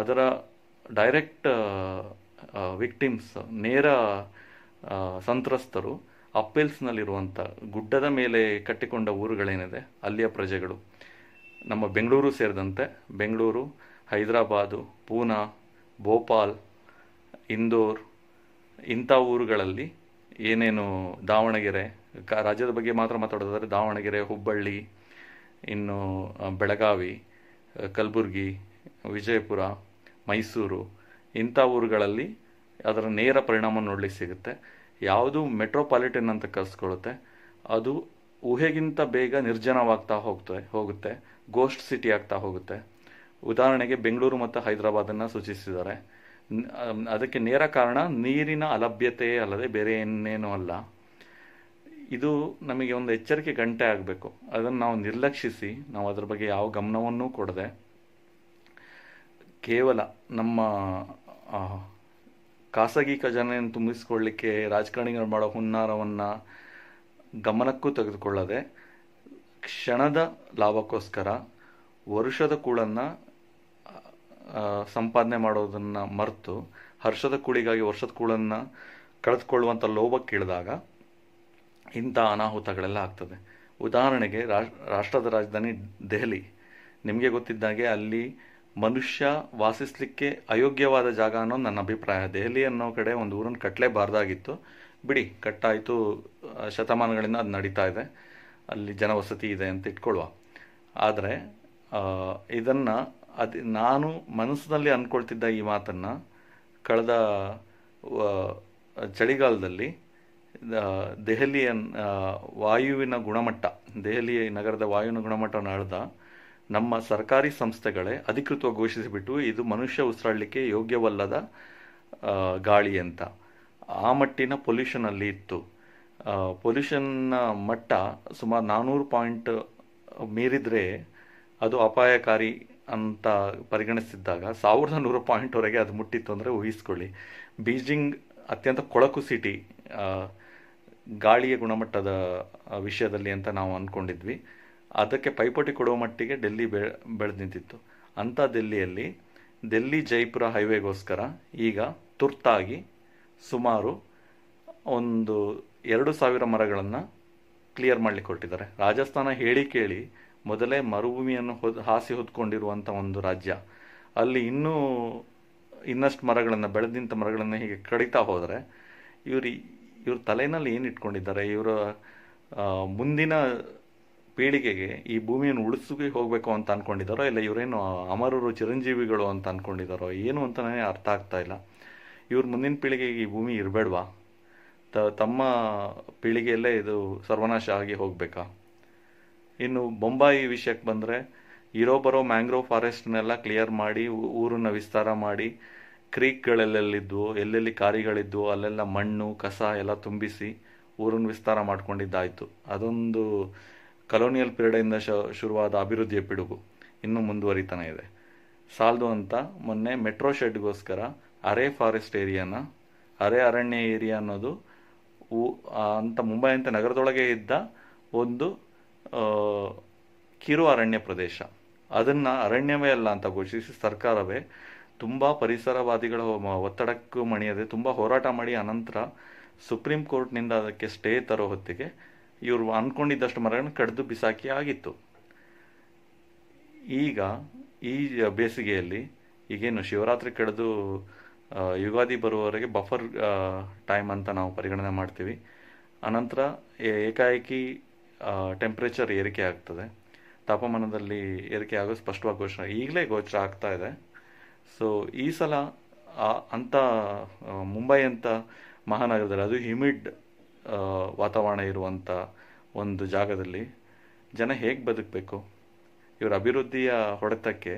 ಅದರ ಡೈರೆಕ್ಟ್ ವಿಕ್ಟಿಮ್ಸ್ ನೇರ ಸಂತ್ರಸ್ತರು ಅಪ್ಪೆಲ್ಸ್ನಲ್ಲಿರುವಂಥ ಗುಡ್ಡದ ಮೇಲೆ ಕಟ್ಟಿಕೊಂಡ ಊರುಗಳೇನಿದೆ ಅಲ್ಲಿಯ ಪ್ರಜೆಗಳು ನಮ್ಮ ಬೆಂಗಳೂರು ಸೇರಿದಂತೆ ಬೆಂಗಳೂರು ಹೈದರಾಬಾದು ಪೂನಾ ಭೋಪಾಲ್ ಇಂದೋರ್ ಇಂಥ ಊರುಗಳಲ್ಲಿ ಏನೇನು ದಾವಣಗೆರೆ ಕ ರಾಜ್ಯದ ಬಗ್ಗೆ ಮಾತ್ರ ಮಾತಾಡೋದಾದರೆ ದಾವಣಗೆರೆ ಹುಬ್ಬಳ್ಳಿ ಇನ್ನು ಬೆಳಗಾವಿ ಕಲಬುರ್ಗಿ ವಿಜಯಪುರ ಮೈಸೂರು ಇಂಥ ಊರುಗಳಲ್ಲಿ ಅದರ ನೇರ ಪರಿಣಾಮ ನೋಡಲಿಕ್ಕೆ ಸಿಗುತ್ತೆ ಯಾವುದು ಮೆಟ್ರೋಪಾಲಿಟನ್ ಅಂತ ಕರೆಸ್ಕೊಳ್ಳುತ್ತೆ ಅದು ಊಹೆಗಿಂತ ಬೇಗ ನಿರ್ಜನವಾಗ್ತಾ ಹೋಗ್ತಾ ಹೋಗುತ್ತೆ ಗೋಸ್ಟ್ ಸಿಟಿ ಆಗ್ತಾ ಹೋಗುತ್ತೆ ಉದಾಹರಣೆಗೆ ಬೆಂಗಳೂರು ಮತ್ತು ಹೈದರಾಬಾದನ್ನು ಸೂಚಿಸಿದ್ದಾರೆ ಅದಕ್ಕೆ ನೇರ ಕಾರಣ ನೀರಿನ ಅಲಭ್ಯತೆಯೇ ಅಲ್ಲದೆ ಬೇರೆ ಏನೇನೂ ಅಲ್ಲ ಇದು ನಮಗೆ ಒಂದು ಎಚ್ಚರಿಕೆ ಗಂಟೆ ಆಗಬೇಕು ಅದನ್ನು ನಾವು ನಿರ್ಲಕ್ಷಿಸಿ ನಾವು ಅದರ ಬಗ್ಗೆ ಯಾವ ಗಮನವನ್ನೂ ಕೊಡದೆ ಕೇವಲ ನಮ್ಮ ಖಾಸಗಿ ಖಜಾನೆಯನ್ನು ತುಂಬಿಸಿಕೊಳ್ಳಿಕ್ಕೆ ರಾಜಕಾರಣಿಗಳು ಮಾಡೋ ಹುನ್ನಾರವನ್ನು ಗಮನಕ್ಕೂ ತೆಗೆದುಕೊಳ್ಳದೆ ಕ್ಷಣದ ಲಾಭಕ್ಕೋಸ್ಕರ ವರುಷದ ಕೂಳನ್ನು ಸಂಪಾದನೆ ಮಾಡೋದನ್ನು ಮರೆತು ಹರ್ಷದ ಕೂಳಿಗಾಗಿ ವರ್ಷದ ಕೂಳನ್ನು ಕಳೆದುಕೊಳ್ಳುವಂಥ ಲೋಭಕ್ಕೀಳಿದಾಗ ಇಂಥ ಅನಾಹುತಗಳೆಲ್ಲ ಆಗ್ತದೆ ಉದಾಹರಣೆಗೆ ರಾಷ್ಟ್ರದ ರಾಜಧಾನಿ ದೆಹಲಿ ನಿಮಗೆ ಗೊತ್ತಿದ್ದಾಗೆ ಅಲ್ಲಿ ಮನುಷ್ಯ ವಾಸಿಸಲಿಕ್ಕೆ ಅಯೋಗ್ಯವಾದ ಜಾಗ ಅನ್ನೋದು ನನ್ನ ಅಭಿಪ್ರಾಯ ದೆಹಲಿ ಅನ್ನೋ ಕಡೆ ಒಂದು ಊರನ್ನು ಕಟ್ಟಲೇಬಾರ್ದಾಗಿತ್ತು ಬಿಡಿ ಕಟ್ಟಾಯಿತು ಶತಮಾನಗಳಿಂದ ಅದು ನಡೀತಾ ಇದೆ ಅಲ್ಲಿ ಜನವಸತಿ ಇದೆ ಅಂತ ಇಟ್ಕೊಳ್ಳುವ ಆದರೆ ಇದನ್ನು ಅದು ನಾನು ಮನಸ್ಸಿನಲ್ಲಿ ಅಂದ್ಕೊಳ್ತಿದ್ದ ಈ ಮಾತನ್ನು ಕಳೆದ ಚಳಿಗಾಲದಲ್ಲಿ ದೆಹಲಿಯ ವಾಯುವಿನ ಗುಣಮಟ್ಟ ದೆಹಲಿ ನಗರದ ವಾಯುವಿನ ಗುಣಮಟ್ಟವನ್ನು ಅಳೆದ ನಮ್ಮ ಸರ್ಕಾರಿ ಸಂಸ್ಥೆಗಳೇ ಅಧಿಕೃತವಾಗಿ ಘೋಷಿಸಿಬಿಟ್ಟು ಇದು ಮನುಷ್ಯ ಉಸಿರಾಡಲಿಕ್ಕೆ ಯೋಗ್ಯವಲ್ಲದ ಗಾಳಿ ಅಂತ ಆ ಮಟ್ಟಿನ ಪೊಲ್ಯೂಷನಲ್ಲಿ ಇತ್ತು ಪೊಲ್ಯೂಷನ್ನ ಮಟ್ಟ ಸುಮಾರು ನಾನ್ನೂರು ಪಾಯಿಂಟ್ ಮೀರಿದರೆ ಅದು ಅಪಾಯಕಾರಿ ಅಂತ ಪರಿಗಣಿಸಿದ್ದಾಗ ಸಾವಿರದ ನೂರು ಪಾಯಿಂಟ್ವರೆಗೆ ಅದು ಮುಟ್ಟಿತ್ತು ಅಂದರೆ ಊಹಿಸ್ಕೊಳ್ಳಿ ಬೀಜಿಂಗ್ ಅತ್ಯಂತ ಕೊಳಕು ಸಿಟಿ ಗಾಳಿಯ ಗುಣಮಟ್ಟದ ವಿಷಯದಲ್ಲಿ ಅಂತ ನಾವು ಅಂದ್ಕೊಂಡಿದ್ವಿ ಅದಕ್ಕೆ ಪೈಪೋಟಿ ಕೊಡುವ ಮಟ್ಟಿಗೆ ಡೆಲ್ಲಿ ಬೆ ಬೆಳೆದು ನಿಂತಿತ್ತು ಅಂಥ ದೆಲ್ಲಿಯಲ್ಲಿ ದೆಲ್ಲಿ ಜೈಪುರ ಹೈವೇಗೋಸ್ಕರ ಈಗ ತುರ್ತಾಗಿ ಸುಮಾರು ಒಂದು ಎರಡು ಸಾವಿರ ಮರಗಳನ್ನು ಕ್ಲಿಯರ್ ಮಾಡಲಿಕ್ಕೆ ಕೊಟ್ಟಿದ್ದಾರೆ ರಾಜಸ್ಥಾನ ಹೇಳಿ ಕೇಳಿ ಮೊದಲೇ ಮರುಭೂಮಿಯನ್ನು ಹೊದ್ ಹಾಸಿ ಹೊತ್ಕೊಂಡಿರುವಂಥ ಒಂದು ರಾಜ್ಯ ಅಲ್ಲಿ ಇನ್ನೂ ಇನ್ನಷ್ಟು ಮರಗಳನ್ನು ಬೆಳೆದಿಂಥ ಮರಗಳನ್ನು ಹೀಗೆ ಕಡಿತಾ ಹೋದರೆ ಇವರು ಇವ್ರ ತಲೆಯಲ್ಲಿ ಏನು ಇಟ್ಕೊಂಡಿದ್ದಾರೆ ಇವರ ಮುಂದಿನ ಪೀಳಿಗೆಗೆ ಈ ಭೂಮಿಯನ್ನು ಉಳಿಸೋಕೆ ಹೋಗಬೇಕು ಅಂತ ಅಂದ್ಕೊಂಡಿದ್ದಾರೋ ಇಲ್ಲ ಇವರೇನು ಅಮರರು ಚಿರಂಜೀವಿಗಳು ಅಂತ ಅಂದ್ಕೊಂಡಿದ್ದಾರೋ ಏನು ಅಂತಲೇ ಅರ್ಥ ಆಗ್ತಾ ಇಲ್ಲ ಇವ್ರ ಮುಂದಿನ ಪೀಳಿಗೆಗೆ ಈ ಭೂಮಿ ಇರಬೇಡ್ವಾ ತ ತಮ್ಮ ಪೀಳಿಗೆಯಲ್ಲೇ ಇದು ಸರ್ವನಾಶ ಆಗಿ ಹೋಗಬೇಕಾ ಇನ್ನು ಬೊಂಬಾಯಿ ವಿಷಯಕ್ಕೆ ಬಂದರೆ ಇರೋ ಬರೋ ಮ್ಯಾಂಗ್ರೋವ್ ಫಾರೆಸ್ಟ್ನೆಲ್ಲ ಕ್ಲಿಯರ್ ಮಾಡಿ ಊರನ್ನು ವಿಸ್ತಾರ ಮಾಡಿ ಕ್ರೀಕ್ಗಳಲ್ಲೆಲ್ಲಿದ್ವು ಎಲ್ಲೆಲ್ಲಿ ಕಾರಿಗಳಿದ್ವು ಅಲ್ಲೆಲ್ಲ ಮಣ್ಣು ಕಸ ಎಲ್ಲ ತುಂಬಿಸಿ ಊರನ್ನು ವಿಸ್ತಾರ ಮಾಡ್ಕೊಂಡಿದ್ದಾಯಿತು ಅದೊಂದು ಕಲೋನಿಯಲ್ ಪೀರಿಯಡಿಂದ ಶ ಶುರುವಾದ ಅಭಿವೃದ್ಧಿಯ ಪಿಡುಗು ಇನ್ನೂ ಮುಂದುವರಿತಾನೆ ಇದೆ ಸಾಲದು ಅಂತ ಮೊನ್ನೆ ಮೆಟ್ರೋ ಶೆಡ್ಗೋಸ್ಕರ ಅರೆ ಫಾರೆಸ್ಟ್ ಏರಿಯಾನ ಅರೆ ಅರಣ್ಯ ಏರಿಯಾ ಅನ್ನೋದು ಅಂತ ಮುಂಬೈ ಅಂತ ನಗರದೊಳಗೆ ಇದ್ದ ಒಂದು ಕಿರು ಅರಣ್ಯ ಪ್ರದೇಶ ಅದನ್ನು ಅರಣ್ಯವೇ ಅಲ್ಲ ಅಂತ ಘೋಷಿಸಿ ಸರ್ಕಾರವೇ ತುಂಬ ಪರಿಸರವಾದಿಗಳ ಒತ್ತಡಕ್ಕೂ ಮಣಿಯದೆ ತುಂಬ ಹೋರಾಟ ಮಾಡಿ ಅನಂತರ ಸುಪ್ರೀಂ ಕೋರ್ಟ್ನಿಂದ ಅದಕ್ಕೆ ಸ್ಟೇ ತರೋ ಹೊತ್ತಿಗೆ ಇವರು ಅಂದ್ಕೊಂಡಿದ್ದಷ್ಟು ಮರಗಳನ್ನ ಕಡಿದು ಬಿಸಾಕಿ ಆಗಿತ್ತು ಈಗ ಈ ಬೇಸಿಗೆಯಲ್ಲಿ ಈಗೇನು ಶಿವರಾತ್ರಿ ಕಡಿದು ಯುಗಾದಿ ಬರುವವರೆಗೆ ಬಫರ್ ಟೈಮ್ ಅಂತ ನಾವು ಪರಿಗಣನೆ ಮಾಡ್ತೀವಿ ಅನಂತರ ಏಕಾಏಕಿ ಟೆಂಪ್ರೇಚರ್ ಏರಿಕೆ ಆಗ್ತದೆ ತಾಪಮಾನದಲ್ಲಿ ಏರಿಕೆ ಆಗೋ ಸ್ಪಷ್ಟವಾಗಿ ಗೋಚರ ಈಗಲೇ ಗೋಚರ ಆಗ್ತಾ ಇದೆ ಸೊ ಈ ಸಲ ಅಂಥ ಮುಂಬೈ ಅಂತ ಮಹಾನಗರದಲ್ಲಿ ಅದು ಹ್ಯೂಮಿಡ್ ವಾತಾವರಣ ಇರುವಂಥ ಒಂದು ಜಾಗದಲ್ಲಿ ಜನ ಹೇಗೆ ಬದುಕಬೇಕು ಇವರ ಅಭಿವೃದ್ಧಿಯ ಹೊಡೆತಕ್ಕೆ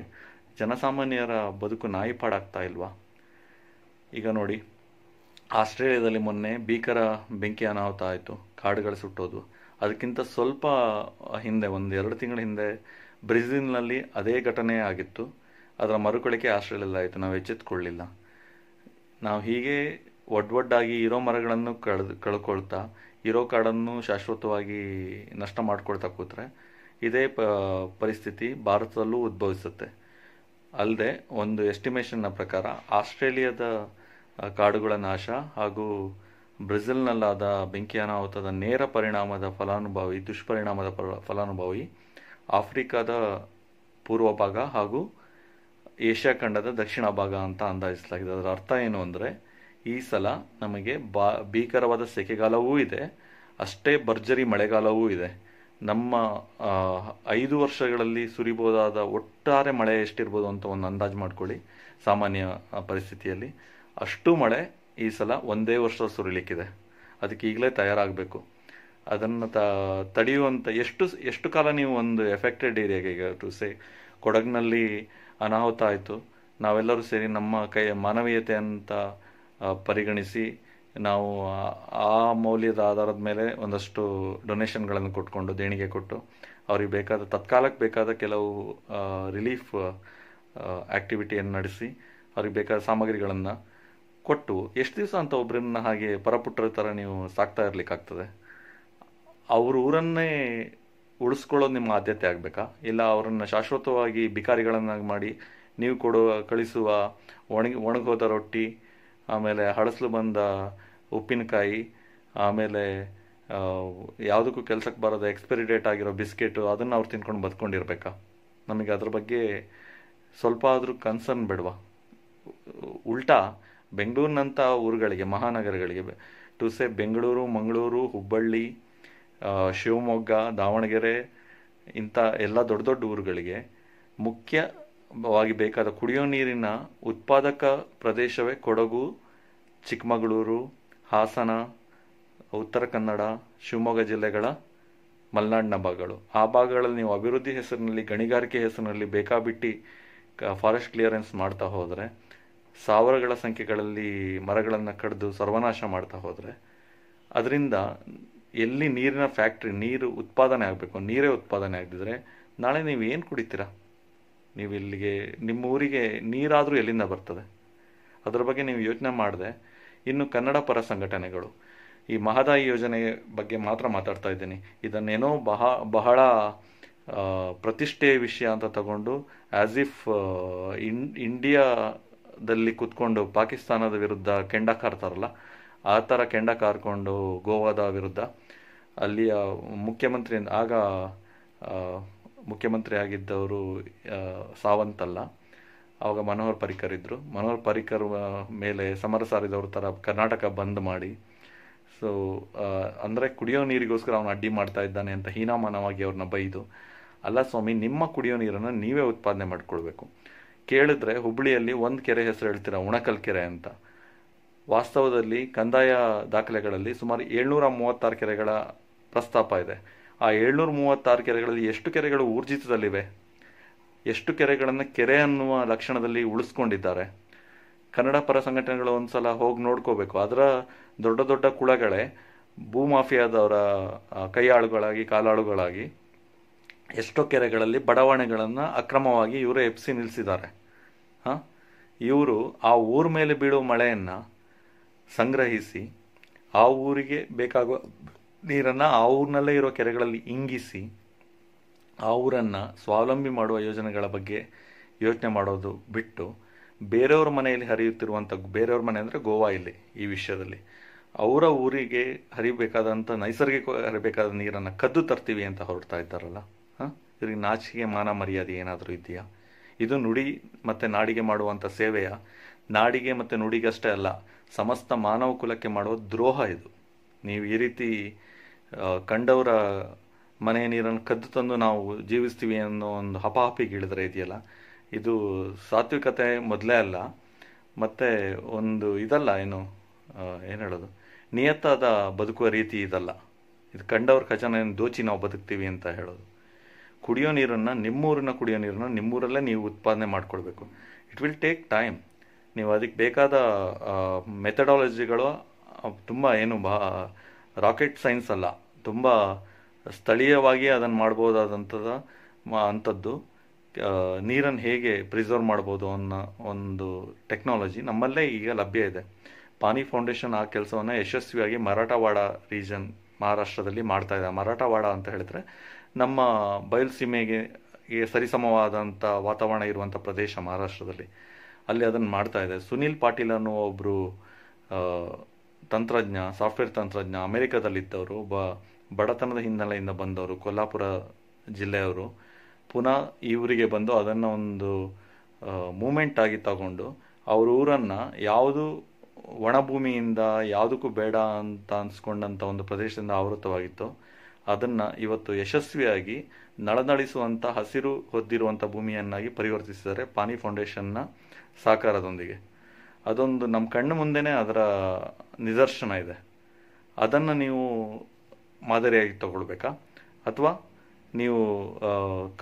ಜನಸಾಮಾನ್ಯರ ಬದುಕು ನಾಯಿಪಾಡಾಗ್ತಾ ಇಲ್ವಾ ಈಗ ನೋಡಿ ಆಸ್ಟ್ರೇಲಿಯಾದಲ್ಲಿ ಮೊನ್ನೆ ಭೀಕರ ಬೆಂಕಿ ಅನಾಹುತ ಆಯಿತು ಕಾಡುಗಳು ಸುಟ್ಟೋದು ಅದಕ್ಕಿಂತ ಸ್ವಲ್ಪ ಹಿಂದೆ ಒಂದು ಎರಡು ತಿಂಗಳ ಹಿಂದೆ ಬ್ರೆಜಿಲ್ನಲ್ಲಿ ಅದೇ ಘಟನೆ ಆಗಿತ್ತು ಅದರ ಮರುಕಳಿಕೆ ಆಸ್ಟ್ರೇಲಿಯಾದಲ್ಲಿ ಆಯಿತು ನಾವು ಎಚ್ಚೆತ್ತುಕೊಳ್ಳಿಲ್ಲ ನಾವು ಹೀಗೆ ಒಡ್ಡೊಡ್ಡಾಗಿ ಇರೋ ಮರಗಳನ್ನು ಕಳೆದು ಕಳ್ಕೊಳ್ತಾ ಇರೋ ಕಾಡನ್ನು ಶಾಶ್ವತವಾಗಿ ನಷ್ಟ ಮಾಡ್ಕೊಳ್ತಾ ಕೂತ್ರೆ ಇದೇ ಪ ಪರಿಸ್ಥಿತಿ ಭಾರತದಲ್ಲೂ ಉದ್ಭವಿಸುತ್ತೆ ಅಲ್ಲದೆ ಒಂದು ಎಸ್ಟಿಮೇಷನ್ನ ಪ್ರಕಾರ ಆಸ್ಟ್ರೇಲಿಯಾದ ಕಾಡುಗಳ ನಾಶ ಹಾಗೂ ಬ್ರೆಜಿಲ್ನಲ್ಲಾದ ಅನಾಹುತದ ನೇರ ಪರಿಣಾಮದ ಫಲಾನುಭವಿ ದುಷ್ಪರಿಣಾಮದ ಫಲಾನುಭವಿ ಆಫ್ರಿಕಾದ ಪೂರ್ವ ಭಾಗ ಹಾಗೂ ಏಷ್ಯಾ ಖಂಡದ ದಕ್ಷಿಣ ಭಾಗ ಅಂತ ಅಂದಾಜಿಸಲಾಗಿದೆ ಅದರ ಅರ್ಥ ಏನು ಅಂದರೆ ಈ ಸಲ ನಮಗೆ ಬಾ ಭೀಕರವಾದ ಸೆಕೆಗಾಲವೂ ಇದೆ ಅಷ್ಟೇ ಭರ್ಜರಿ ಮಳೆಗಾಲವೂ ಇದೆ ನಮ್ಮ ಐದು ವರ್ಷಗಳಲ್ಲಿ ಸುರಿಬೋದಾದ ಒಟ್ಟಾರೆ ಮಳೆ ಎಷ್ಟಿರ್ಬೋದು ಅಂತ ಒಂದು ಅಂದಾಜು ಮಾಡ್ಕೊಳ್ಳಿ ಸಾಮಾನ್ಯ ಪರಿಸ್ಥಿತಿಯಲ್ಲಿ ಅಷ್ಟು ಮಳೆ ಈ ಸಲ ಒಂದೇ ವರ್ಷ ಸುರಿಲಿಕ್ಕಿದೆ ಅದಕ್ಕೆ ಈಗಲೇ ತಯಾರಾಗಬೇಕು ಅದನ್ನು ತ ತಡೆಯುವಂಥ ಎಷ್ಟು ಎಷ್ಟು ಕಾಲ ನೀವು ಒಂದು ಎಫೆಕ್ಟೆಡ್ ಏರಿಯಾಗೆ ಈಗ ಟು ಸೇ ಕೊಡಗಿನಲ್ಲಿ ಅನಾಹುತ ಆಯಿತು ನಾವೆಲ್ಲರೂ ಸೇರಿ ನಮ್ಮ ಕೈ ಮಾನವೀಯತೆ ಅಂತ ಪರಿಗಣಿಸಿ ನಾವು ಆ ಮೌಲ್ಯದ ಆಧಾರದ ಮೇಲೆ ಒಂದಷ್ಟು ಡೊನೇಷನ್ಗಳನ್ನು ಕೊಟ್ಕೊಂಡು ದೇಣಿಗೆ ಕೊಟ್ಟು ಅವ್ರಿಗೆ ಬೇಕಾದ ತತ್ಕಾಲಕ್ಕೆ ಬೇಕಾದ ಕೆಲವು ರಿಲೀಫ್ ಆ್ಯಕ್ಟಿವಿಟಿಯನ್ನು ನಡೆಸಿ ಅವ್ರಿಗೆ ಬೇಕಾದ ಸಾಮಗ್ರಿಗಳನ್ನು ಕೊಟ್ಟು ಎಷ್ಟು ದಿವಸ ಅಂತ ಒಬ್ಬರನ್ನ ಹಾಗೆ ಪರಪುಟ್ಟರ ಥರ ನೀವು ಸಾಕ್ತಾ ಇರಲಿಕ್ಕಾಗ್ತದೆ ಅವ್ರ ಊರನ್ನೇ ಉಳಿಸ್ಕೊಳ್ಳೋದು ನಿಮ್ಮ ಆದ್ಯತೆ ಆಗಬೇಕಾ ಇಲ್ಲ ಅವರನ್ನು ಶಾಶ್ವತವಾಗಿ ಬಿಕಾರಿಗಳನ್ನಾಗಿ ಮಾಡಿ ನೀವು ಕೊಡುವ ಕಳಿಸುವ ಒಣಗಿ ಒಣಗೋದ ರೊಟ್ಟಿ ಆಮೇಲೆ ಹಳಸಲು ಬಂದ ಉಪ್ಪಿನಕಾಯಿ ಆಮೇಲೆ ಯಾವುದಕ್ಕೂ ಕೆಲಸಕ್ಕೆ ಬರೋದು ಎಕ್ಸ್ಪೈರಿ ಡೇಟ್ ಆಗಿರೋ ಬಿಸ್ಕೆಟು ಅದನ್ನು ಅವ್ರು ತಿನ್ಕೊಂಡು ಬದುಕೊಂಡಿರ್ಬೇಕಾ ನಮಗೆ ಅದ್ರ ಬಗ್ಗೆ ಸ್ವಲ್ಪ ಆದರೂ ಕನ್ಸರ್ನ್ ಬೇಡವಾ ಉಲ್ಟಾ ಬೆಂಗಳೂರಿನಂಥ ಊರುಗಳಿಗೆ ಮಹಾನಗರಗಳಿಗೆ ಟು ಸೇ ಬೆಂಗಳೂರು ಮಂಗಳೂರು ಹುಬ್ಬಳ್ಳಿ ಶಿವಮೊಗ್ಗ ದಾವಣಗೆರೆ ಇಂಥ ಎಲ್ಲ ದೊಡ್ಡ ದೊಡ್ಡ ಊರುಗಳಿಗೆ ಮುಖ್ಯ ವಾಗಿ ಬೇಕಾದ ಕುಡಿಯೋ ನೀರಿನ ಉತ್ಪಾದಕ ಪ್ರದೇಶವೇ ಕೊಡಗು ಚಿಕ್ಕಮಗಳೂರು ಹಾಸನ ಉತ್ತರ ಕನ್ನಡ ಶಿವಮೊಗ್ಗ ಜಿಲ್ಲೆಗಳ ಮಲೆನಾಡಿನ ಭಾಗಗಳು ಆ ಭಾಗಗಳಲ್ಲಿ ನೀವು ಅಭಿವೃದ್ಧಿ ಹೆಸರಿನಲ್ಲಿ ಗಣಿಗಾರಿಕೆ ಹೆಸರಿನಲ್ಲಿ ಬೇಕಾಬಿಟ್ಟಿ ಫಾರೆಸ್ಟ್ ಕ್ಲಿಯರೆನ್ಸ್ ಮಾಡ್ತಾ ಹೋದರೆ ಸಾವಿರಗಳ ಸಂಖ್ಯೆಗಳಲ್ಲಿ ಮರಗಳನ್ನು ಕಡಿದು ಸರ್ವನಾಶ ಮಾಡ್ತಾ ಹೋದರೆ ಅದರಿಂದ ಎಲ್ಲಿ ನೀರಿನ ಫ್ಯಾಕ್ಟ್ರಿ ನೀರು ಉತ್ಪಾದನೆ ಆಗಬೇಕು ನೀರೇ ಉತ್ಪಾದನೆ ಆಗದಿದ್ರೆ ನಾಳೆ ನೀವು ಏನು ಕುಡಿತೀರಾ ನೀವು ಇಲ್ಲಿಗೆ ನಿಮ್ಮ ಊರಿಗೆ ನೀರಾದರೂ ಎಲ್ಲಿಂದ ಬರ್ತದೆ ಅದರ ಬಗ್ಗೆ ನೀವು ಯೋಚನೆ ಮಾಡಿದೆ ಇನ್ನು ಕನ್ನಡ ಪರ ಸಂಘಟನೆಗಳು ಈ ಮಹದಾಯಿ ಯೋಜನೆ ಬಗ್ಗೆ ಮಾತ್ರ ಮಾತಾಡ್ತಾ ಇದ್ದೀನಿ ಇದನ್ನೇನೋ ಬಹ ಬಹಳ ಪ್ರತಿಷ್ಠೆಯ ವಿಷಯ ಅಂತ ತಗೊಂಡು ಆ್ಯಸ್ ಇಫ್ ಇನ್ ಇಂಡಿಯಾದಲ್ಲಿ ಕೂತ್ಕೊಂಡು ಪಾಕಿಸ್ತಾನದ ವಿರುದ್ಧ ಕೆಂಡ ಕಾರ್ತಾರಲ್ಲ ಆ ಥರ ಕೆಂಡ ಕಾರ್ಕೊಂಡು ಗೋವಾದ ವಿರುದ್ಧ ಅಲ್ಲಿಯ ಮುಖ್ಯಮಂತ್ರಿ ಆಗ ಮುಖ್ಯಮಂತ್ರಿ ಆಗಿದ್ದವರು ಅಲ್ಲ ಆವಾಗ ಮನೋಹರ್ ಪರಿಕರ್ ಇದ್ದರು ಮನೋಹರ್ ಪರಿಕರ್ ಮೇಲೆ ಸಮರ ಸಾರಿದವ್ರ ಥರ ಕರ್ನಾಟಕ ಬಂದ್ ಮಾಡಿ ಸೊ ಅಂದರೆ ಕುಡಿಯೋ ನೀರಿಗೋಸ್ಕರ ಅವನು ಅಡ್ಡಿ ಮಾಡ್ತಾ ಇದ್ದಾನೆ ಅಂತ ಹೀನಾಮಾನವಾಗಿ ಅವ್ರನ್ನ ಬೈದು ಅಲ್ಲ ಸ್ವಾಮಿ ನಿಮ್ಮ ಕುಡಿಯೋ ನೀರನ್ನು ನೀವೇ ಉತ್ಪಾದನೆ ಮಾಡಿಕೊಳ್ಬೇಕು ಕೇಳಿದ್ರೆ ಹುಬ್ಬಳ್ಳಿಯಲ್ಲಿ ಒಂದು ಕೆರೆ ಹೆಸರು ಹೇಳ್ತೀರಾ ಉಣಕಲ್ ಕೆರೆ ಅಂತ ವಾಸ್ತವದಲ್ಲಿ ಕಂದಾಯ ದಾಖಲೆಗಳಲ್ಲಿ ಸುಮಾರು ಏಳ್ನೂರ ಮೂವತ್ತಾರು ಕೆರೆಗಳ ಪ್ರಸ್ತಾಪ ಇದೆ ಆ ಏಳ್ನೂರ ಮೂವತ್ತಾರು ಕೆರೆಗಳಲ್ಲಿ ಎಷ್ಟು ಕೆರೆಗಳು ಊರ್ಜಿತದಲ್ಲಿವೆ ಎಷ್ಟು ಕೆರೆಗಳನ್ನು ಕೆರೆ ಅನ್ನುವ ಲಕ್ಷಣದಲ್ಲಿ ಉಳಿಸ್ಕೊಂಡಿದ್ದಾರೆ ಕನ್ನಡ ಪರ ಸಂಘಟನೆಗಳು ಒಂದು ಸಲ ಹೋಗಿ ನೋಡ್ಕೋಬೇಕು ಅದರ ದೊಡ್ಡ ದೊಡ್ಡ ಕುಳಗಳೇ ಭೂಮಾಫಿಯಾದವರ ಕೈಯಾಳುಗಳಾಗಿ ಕಾಲಾಳುಗಳಾಗಿ ಎಷ್ಟೋ ಕೆರೆಗಳಲ್ಲಿ ಬಡಾವಣೆಗಳನ್ನು ಅಕ್ರಮವಾಗಿ ಇವರು ಎಪ್ಸಿ ನಿಲ್ಲಿಸಿದ್ದಾರೆ ಹಾಂ ಇವರು ಆ ಊರ ಮೇಲೆ ಬೀಳುವ ಮಳೆಯನ್ನು ಸಂಗ್ರಹಿಸಿ ಆ ಊರಿಗೆ ಬೇಕಾಗುವ ನೀರನ್ನು ಆ ಊರಿನಲ್ಲೇ ಇರೋ ಕೆರೆಗಳಲ್ಲಿ ಇಂಗಿಸಿ ಆ ಊರನ್ನು ಸ್ವಾವಲಂಬಿ ಮಾಡುವ ಯೋಜನೆಗಳ ಬಗ್ಗೆ ಯೋಚನೆ ಮಾಡೋದು ಬಿಟ್ಟು ಬೇರೆಯವ್ರ ಮನೆಯಲ್ಲಿ ಹರಿಯುತ್ತಿರುವಂಥ ಬೇರೆಯವ್ರ ಮನೆ ಅಂದರೆ ಗೋವಾ ಇಲ್ಲಿ ಈ ವಿಷಯದಲ್ಲಿ ಅವರ ಊರಿಗೆ ಹರಿಬೇಕಾದಂಥ ನೈಸರ್ಗಿಕ ಹರಿಬೇಕಾದ ನೀರನ್ನು ಕದ್ದು ತರ್ತೀವಿ ಅಂತ ಹೊರಡ್ತಾ ಇದ್ದಾರಲ್ಲ ಹಾಂ ಇವ್ರಿಗೆ ನಾಚಿಕೆ ಮಾನ ಮರ್ಯಾದೆ ಏನಾದರೂ ಇದೆಯಾ ಇದು ನುಡಿ ಮತ್ತು ನಾಡಿಗೆ ಮಾಡುವಂಥ ಸೇವೆಯ ನಾಡಿಗೆ ಮತ್ತು ನುಡಿಗಷ್ಟೇ ಅಲ್ಲ ಸಮಸ್ತ ಮಾನವ ಕುಲಕ್ಕೆ ಮಾಡುವ ದ್ರೋಹ ಇದು ನೀವು ಈ ರೀತಿ ಕಂಡವರ ಮನೆಯ ನೀರನ್ನು ಕದ್ದು ತಂದು ನಾವು ಜೀವಿಸ್ತೀವಿ ಅನ್ನೋ ಒಂದು ಹಪಾಹಪಿಗೆ ಇಳಿದ್ರೆ ಇದೆಯಲ್ಲ ಇದು ಸಾತ್ವಿಕತೆ ಮೊದಲೇ ಅಲ್ಲ ಮತ್ತು ಒಂದು ಇದಲ್ಲ ಏನು ಏನು ಹೇಳೋದು ನಿಯತ್ತಾದ ಬದುಕುವ ರೀತಿ ಇದಲ್ಲ ಇದು ಕಂಡವ್ರ ಖಜಾನೆ ದೋಚಿ ನಾವು ಬದುಕ್ತೀವಿ ಅಂತ ಹೇಳೋದು ಕುಡಿಯೋ ನೀರನ್ನು ನಿಮ್ಮೂರಿನ ಕುಡಿಯೋ ನೀರನ್ನು ನಿಮ್ಮೂರಲ್ಲೇ ನೀವು ಉತ್ಪಾದನೆ ಮಾಡ್ಕೊಳ್ಬೇಕು ಇಟ್ ವಿಲ್ ಟೇಕ್ ಟೈಮ್ ನೀವು ಅದಕ್ಕೆ ಬೇಕಾದ ಮೆಥಡಾಲಜಿಗಳು ತುಂಬ ಏನು ಬಾ ರಾಕೆಟ್ ಸೈನ್ಸ್ ಅಲ್ಲ ತುಂಬ ಸ್ಥಳೀಯವಾಗಿ ಅದನ್ನು ಮಾಡ್ಬೋದಾದಂಥದ ಅಂಥದ್ದು ನೀರನ್ನು ಹೇಗೆ ಪ್ರಿಸರ್ವ್ ಮಾಡ್ಬೋದು ಅನ್ನೋ ಒಂದು ಟೆಕ್ನಾಲಜಿ ನಮ್ಮಲ್ಲೇ ಈಗ ಲಭ್ಯ ಇದೆ ಪಾನಿ ಫೌಂಡೇಶನ್ ಆ ಕೆಲಸವನ್ನು ಯಶಸ್ವಿಯಾಗಿ ಮರಾಠವಾಡ ರೀಜನ್ ಮಹಾರಾಷ್ಟ್ರದಲ್ಲಿ ಮಾಡ್ತಾ ಇದೆ ಮರಾಠವಾಡ ಅಂತ ಹೇಳಿದ್ರೆ ನಮ್ಮ ಬಯಲುಸೀಮೆಗೆ ಸರಿಸಮವಾದಂಥ ವಾತಾವರಣ ಇರುವಂಥ ಪ್ರದೇಶ ಮಹಾರಾಷ್ಟ್ರದಲ್ಲಿ ಅಲ್ಲಿ ಅದನ್ನು ಮಾಡ್ತಾ ಇದೆ ಸುನೀಲ್ ಪಾಟೀಲ್ ಅನ್ನೋ ಒಬ್ಬರು ತಂತ್ರಜ್ಞ ಸಾಫ್ಟ್ವೇರ್ ತಂತ್ರಜ್ಞ ಅಮೆರಿಕದಲ್ಲಿದ್ದವರು ಬ ಬಡತನದ ಹಿನ್ನೆಲೆಯಿಂದ ಬಂದವರು ಕೊಲ್ಲಾಪುರ ಜಿಲ್ಲೆಯವರು ಪುನಃ ಈ ಊರಿಗೆ ಬಂದು ಅದನ್ನು ಒಂದು ಮೂಮೆಂಟ್ ಆಗಿ ತಗೊಂಡು ಅವರ ಊರನ್ನು ಯಾವುದು ಒಣಭೂಮಿಯಿಂದ ಯಾವುದಕ್ಕೂ ಬೇಡ ಅಂತ ಅನ್ಸ್ಕೊಂಡಂಥ ಒಂದು ಪ್ರದೇಶದಿಂದ ಆವೃತವಾಗಿತ್ತು ಅದನ್ನು ಇವತ್ತು ಯಶಸ್ವಿಯಾಗಿ ನಳನಳಿಸುವಂಥ ಹಸಿರು ಹೊದ್ದಿರುವಂಥ ಭೂಮಿಯನ್ನಾಗಿ ಪರಿವರ್ತಿಸಿದ್ದಾರೆ ಪಾನಿ ಫೌಂಡೇಶನ್ನ ಸಹಕಾರದೊಂದಿಗೆ ಅದೊಂದು ನಮ್ಮ ಕಣ್ಣು ಮುಂದೆನೇ ಅದರ ನಿದರ್ಶನ ಇದೆ ಅದನ್ನು ನೀವು ಮಾದರಿಯಾಗಿ ತಗೊಳ್ಬೇಕಾ ಅಥವಾ ನೀವು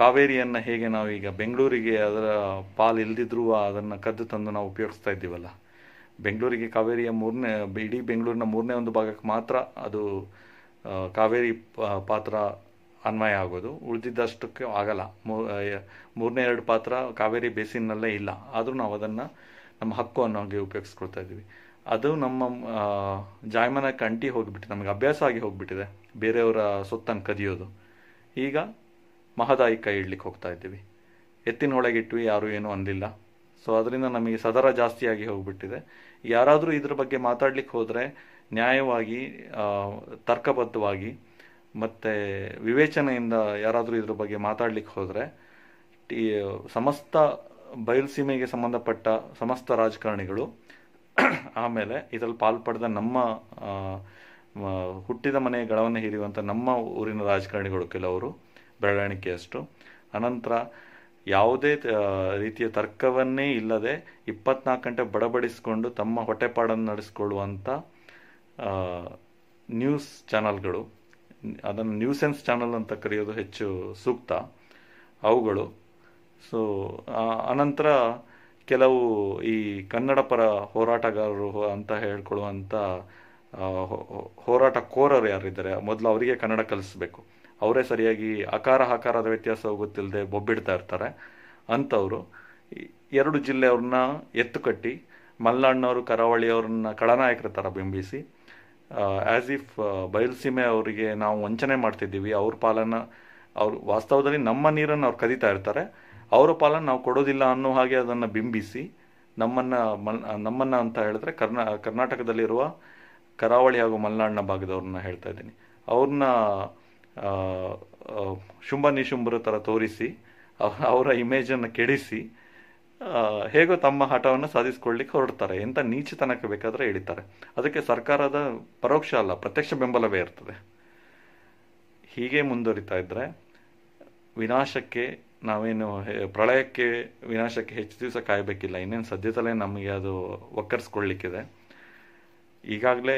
ಕಾವೇರಿಯನ್ನು ಹೇಗೆ ನಾವು ಈಗ ಬೆಂಗಳೂರಿಗೆ ಅದರ ಪಾಲು ಇಲ್ದಿದ್ರೂ ಅದನ್ನು ಕದ್ದು ತಂದು ನಾವು ಉಪಯೋಗಿಸ್ತಾ ಇದ್ದೀವಲ್ಲ ಬೆಂಗಳೂರಿಗೆ ಕಾವೇರಿಯ ಮೂರನೇ ಇಡೀ ಬೆಂಗಳೂರಿನ ಮೂರನೇ ಒಂದು ಭಾಗಕ್ಕೆ ಮಾತ್ರ ಅದು ಕಾವೇರಿ ಪಾತ್ರ ಅನ್ವಯ ಆಗೋದು ಉಳಿದಿದ್ದಷ್ಟಕ್ಕೆ ಆಗಲ್ಲ ಮೂರನೇ ಎರಡು ಪಾತ್ರ ಕಾವೇರಿ ಬೇಸಿನಲ್ಲೇ ಇಲ್ಲ ಆದರೂ ನಾವು ಅದನ್ನು ನಮ್ಮ ಹಕ್ಕು ಅನ್ನೋ ಹಾಗೆ ಉಪಯೋಗಿಸ್ಕೊಳ್ತಾ ಇದ್ದೀವಿ ಅದು ನಮ್ಮ ಜಾಯಮಾನಕ್ಕೆ ಕಂಟಿ ಹೋಗಿಬಿಟ್ಟಿದೆ ನಮಗೆ ಅಭ್ಯಾಸ ಆಗಿ ಹೋಗಿಬಿಟ್ಟಿದೆ ಬೇರೆಯವರ ಸೊತ್ತನ್ನು ಕದಿಯೋದು ಈಗ ಮಹದಾಯಿ ಕೈ ಇಡ್ಲಿಕ್ಕೆ ಹೋಗ್ತಾ ಇದ್ದೀವಿ ಎತ್ತಿನೊಳಗಿಟ್ವಿ ಯಾರೂ ಏನೂ ಅಂದಿಲ್ಲ ಸೊ ಅದರಿಂದ ನಮಗೆ ಸದರ ಜಾಸ್ತಿಯಾಗಿ ಹೋಗಿಬಿಟ್ಟಿದೆ ಯಾರಾದರೂ ಇದ್ರ ಬಗ್ಗೆ ಮಾತಾಡ್ಲಿಕ್ಕೆ ಹೋದರೆ ನ್ಯಾಯವಾಗಿ ತರ್ಕಬದ್ಧವಾಗಿ ಮತ್ತು ವಿವೇಚನೆಯಿಂದ ಯಾರಾದರೂ ಇದ್ರ ಬಗ್ಗೆ ಮಾತಾಡ್ಲಿಕ್ಕೆ ಹೋದರೆ ಸಮಸ್ತ ಬಯಲುಸೀಮೆಗೆ ಸಂಬಂಧಪಟ್ಟ ಸಮಸ್ತ ರಾಜಕಾರಣಿಗಳು ಆಮೇಲೆ ಇದರಲ್ಲಿ ಪಾಲ್ಪಡೆದ ನಮ್ಮ ಹುಟ್ಟಿದ ಮನೆ ಗಳವನ್ನು ಹೀರಿಯುವಂಥ ನಮ್ಮ ಊರಿನ ರಾಜಕಾರಣಿಗಳು ಕೆಲವರು ಬೆಳವಣಿಗೆಯಷ್ಟು ಅನಂತರ ಯಾವುದೇ ರೀತಿಯ ತರ್ಕವನ್ನೇ ಇಲ್ಲದೆ ಇಪ್ಪತ್ನಾಲ್ಕು ಗಂಟೆ ಬಡಬಡಿಸಿಕೊಂಡು ತಮ್ಮ ಹೊಟ್ಟೆಪಾಡನ್ನು ನಡೆಸಿಕೊಳ್ಳುವಂಥ ನ್ಯೂಸ್ ಚಾನಲ್ಗಳು ಅದನ್ನು ನ್ಯೂಸೆನ್ಸ್ ಚಾನಲ್ ಅಂತ ಕರೆಯೋದು ಹೆಚ್ಚು ಸೂಕ್ತ ಅವುಗಳು ಸೊ ಅನಂತರ ಕೆಲವು ಈ ಕನ್ನಡ ಪರ ಹೋರಾಟಗಾರರು ಅಂತ ಹೇಳ್ಕೊಳ್ಳುವಂಥ ಹೋರಾಟಕೋರರು ಯಾರಿದ್ದಾರೆ ಮೊದಲು ಅವರಿಗೆ ಕನ್ನಡ ಕಲಿಸ್ಬೇಕು ಅವರೇ ಸರಿಯಾಗಿ ಆಕಾರ ಆಕಾರದ ವ್ಯತ್ಯಾಸ ಗೊತ್ತಿಲ್ಲದೆ ಬೊಬ್ಬಿಡ್ತಾ ಇರ್ತಾರೆ ಅಂಥವರು ಎರಡು ಜಿಲ್ಲೆಯವ್ರನ್ನ ಎತ್ತು ಕಟ್ಟಿ ಮಲ್ನಾಣ್ಣವರು ಕರಾವಳಿಯವ್ರನ್ನ ಕಳನಾಯಕರ ಥರ ಬಿಂಬಿಸಿ ಆ್ಯಸ್ ಇಫ್ ಬಯಲುಸೀಮೆ ಅವರಿಗೆ ನಾವು ವಂಚನೆ ಮಾಡ್ತಿದ್ದೀವಿ ಅವ್ರ ಪಾಲನ ಅವ್ರು ವಾಸ್ತವದಲ್ಲಿ ನಮ್ಮ ನೀರನ್ನು ಅವ್ರು ಕದೀತಾ ಇರ್ತಾರೆ ಅವರ ಪಾಲನ್ನು ನಾವು ಕೊಡೋದಿಲ್ಲ ಅನ್ನೋ ಹಾಗೆ ಅದನ್ನು ಬಿಂಬಿಸಿ ನಮ್ಮನ್ನ ಮಲ್ ಅಂತ ಹೇಳಿದ್ರೆ ಕರ್ನಾ ಕರ್ನಾಟಕದಲ್ಲಿರುವ ಕರಾವಳಿ ಹಾಗೂ ಮಲೆನಾಡಿನ ಭಾಗದವ್ರನ್ನ ಹೇಳ್ತಾ ಇದ್ದೀನಿ ಅವ್ರನ್ನ ಶುಂಭ ನಿಶುಂಭರ ಥರ ತೋರಿಸಿ ಅವರ ಇಮೇಜನ್ನು ಕೆಡಿಸಿ ಹೇಗೋ ತಮ್ಮ ಹಠವನ್ನು ಸಾಧಿಸ್ಕೊಳ್ಳಿಕ್ಕೆ ಹೊರಡ್ತಾರೆ ಎಂಥ ನೀಚತನಕ್ಕೆ ಬೇಕಾದರೆ ಇಳಿತಾರೆ ಅದಕ್ಕೆ ಸರ್ಕಾರದ ಪರೋಕ್ಷ ಅಲ್ಲ ಪ್ರತ್ಯಕ್ಷ ಬೆಂಬಲವೇ ಇರ್ತದೆ ಹೀಗೆ ಮುಂದುವರಿತಾ ಇದ್ದರೆ ವಿನಾಶಕ್ಕೆ ನಾವೇನು ಪ್ರಳಯಕ್ಕೆ ವಿನಾಶಕ್ಕೆ ಹೆಚ್ಚು ದಿವಸ ಕಾಯಬೇಕಿಲ್ಲ ಇನ್ನೇನು ಸದ್ಯದಲ್ಲೇ ನಮಗೆ ಅದು ಒಕ್ಕರಿಸ್ಕೊಳ್ಳಿಕ್ಕಿದೆ ಈಗಾಗಲೇ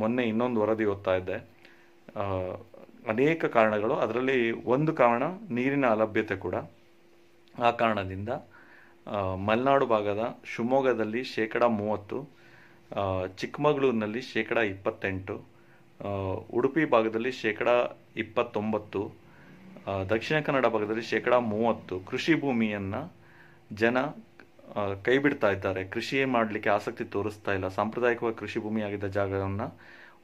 ಮೊನ್ನೆ ಇನ್ನೊಂದು ವರದಿ ಓದ್ತಾ ಇದ್ದೆ ಅನೇಕ ಕಾರಣಗಳು ಅದರಲ್ಲಿ ಒಂದು ಕಾರಣ ನೀರಿನ ಅಲಭ್ಯತೆ ಕೂಡ ಆ ಕಾರಣದಿಂದ ಮಲೆನಾಡು ಭಾಗದ ಶಿವಮೊಗ್ಗದಲ್ಲಿ ಶೇಕಡ ಮೂವತ್ತು ಚಿಕ್ಕಮಗಳೂರಿನಲ್ಲಿ ಶೇಕಡ ಇಪ್ಪತ್ತೆಂಟು ಉಡುಪಿ ಭಾಗದಲ್ಲಿ ಶೇಕಡ ಇಪ್ಪತ್ತೊಂಬತ್ತು ದಕ್ಷಿಣ ಕನ್ನಡ ಭಾಗದಲ್ಲಿ ಶೇಕಡ ಮೂವತ್ತು ಕೃಷಿ ಭೂಮಿಯನ್ನು ಜನ ಕೈ ಬಿಡ್ತಾ ಇದ್ದಾರೆ ಕೃಷಿಯೇ ಮಾಡಲಿಕ್ಕೆ ಆಸಕ್ತಿ ತೋರಿಸ್ತಾ ಇಲ್ಲ ಸಾಂಪ್ರದಾಯಿಕವಾಗಿ ಕೃಷಿ ಭೂಮಿಯಾಗಿದ್ದ ಜಾಗವನ್ನು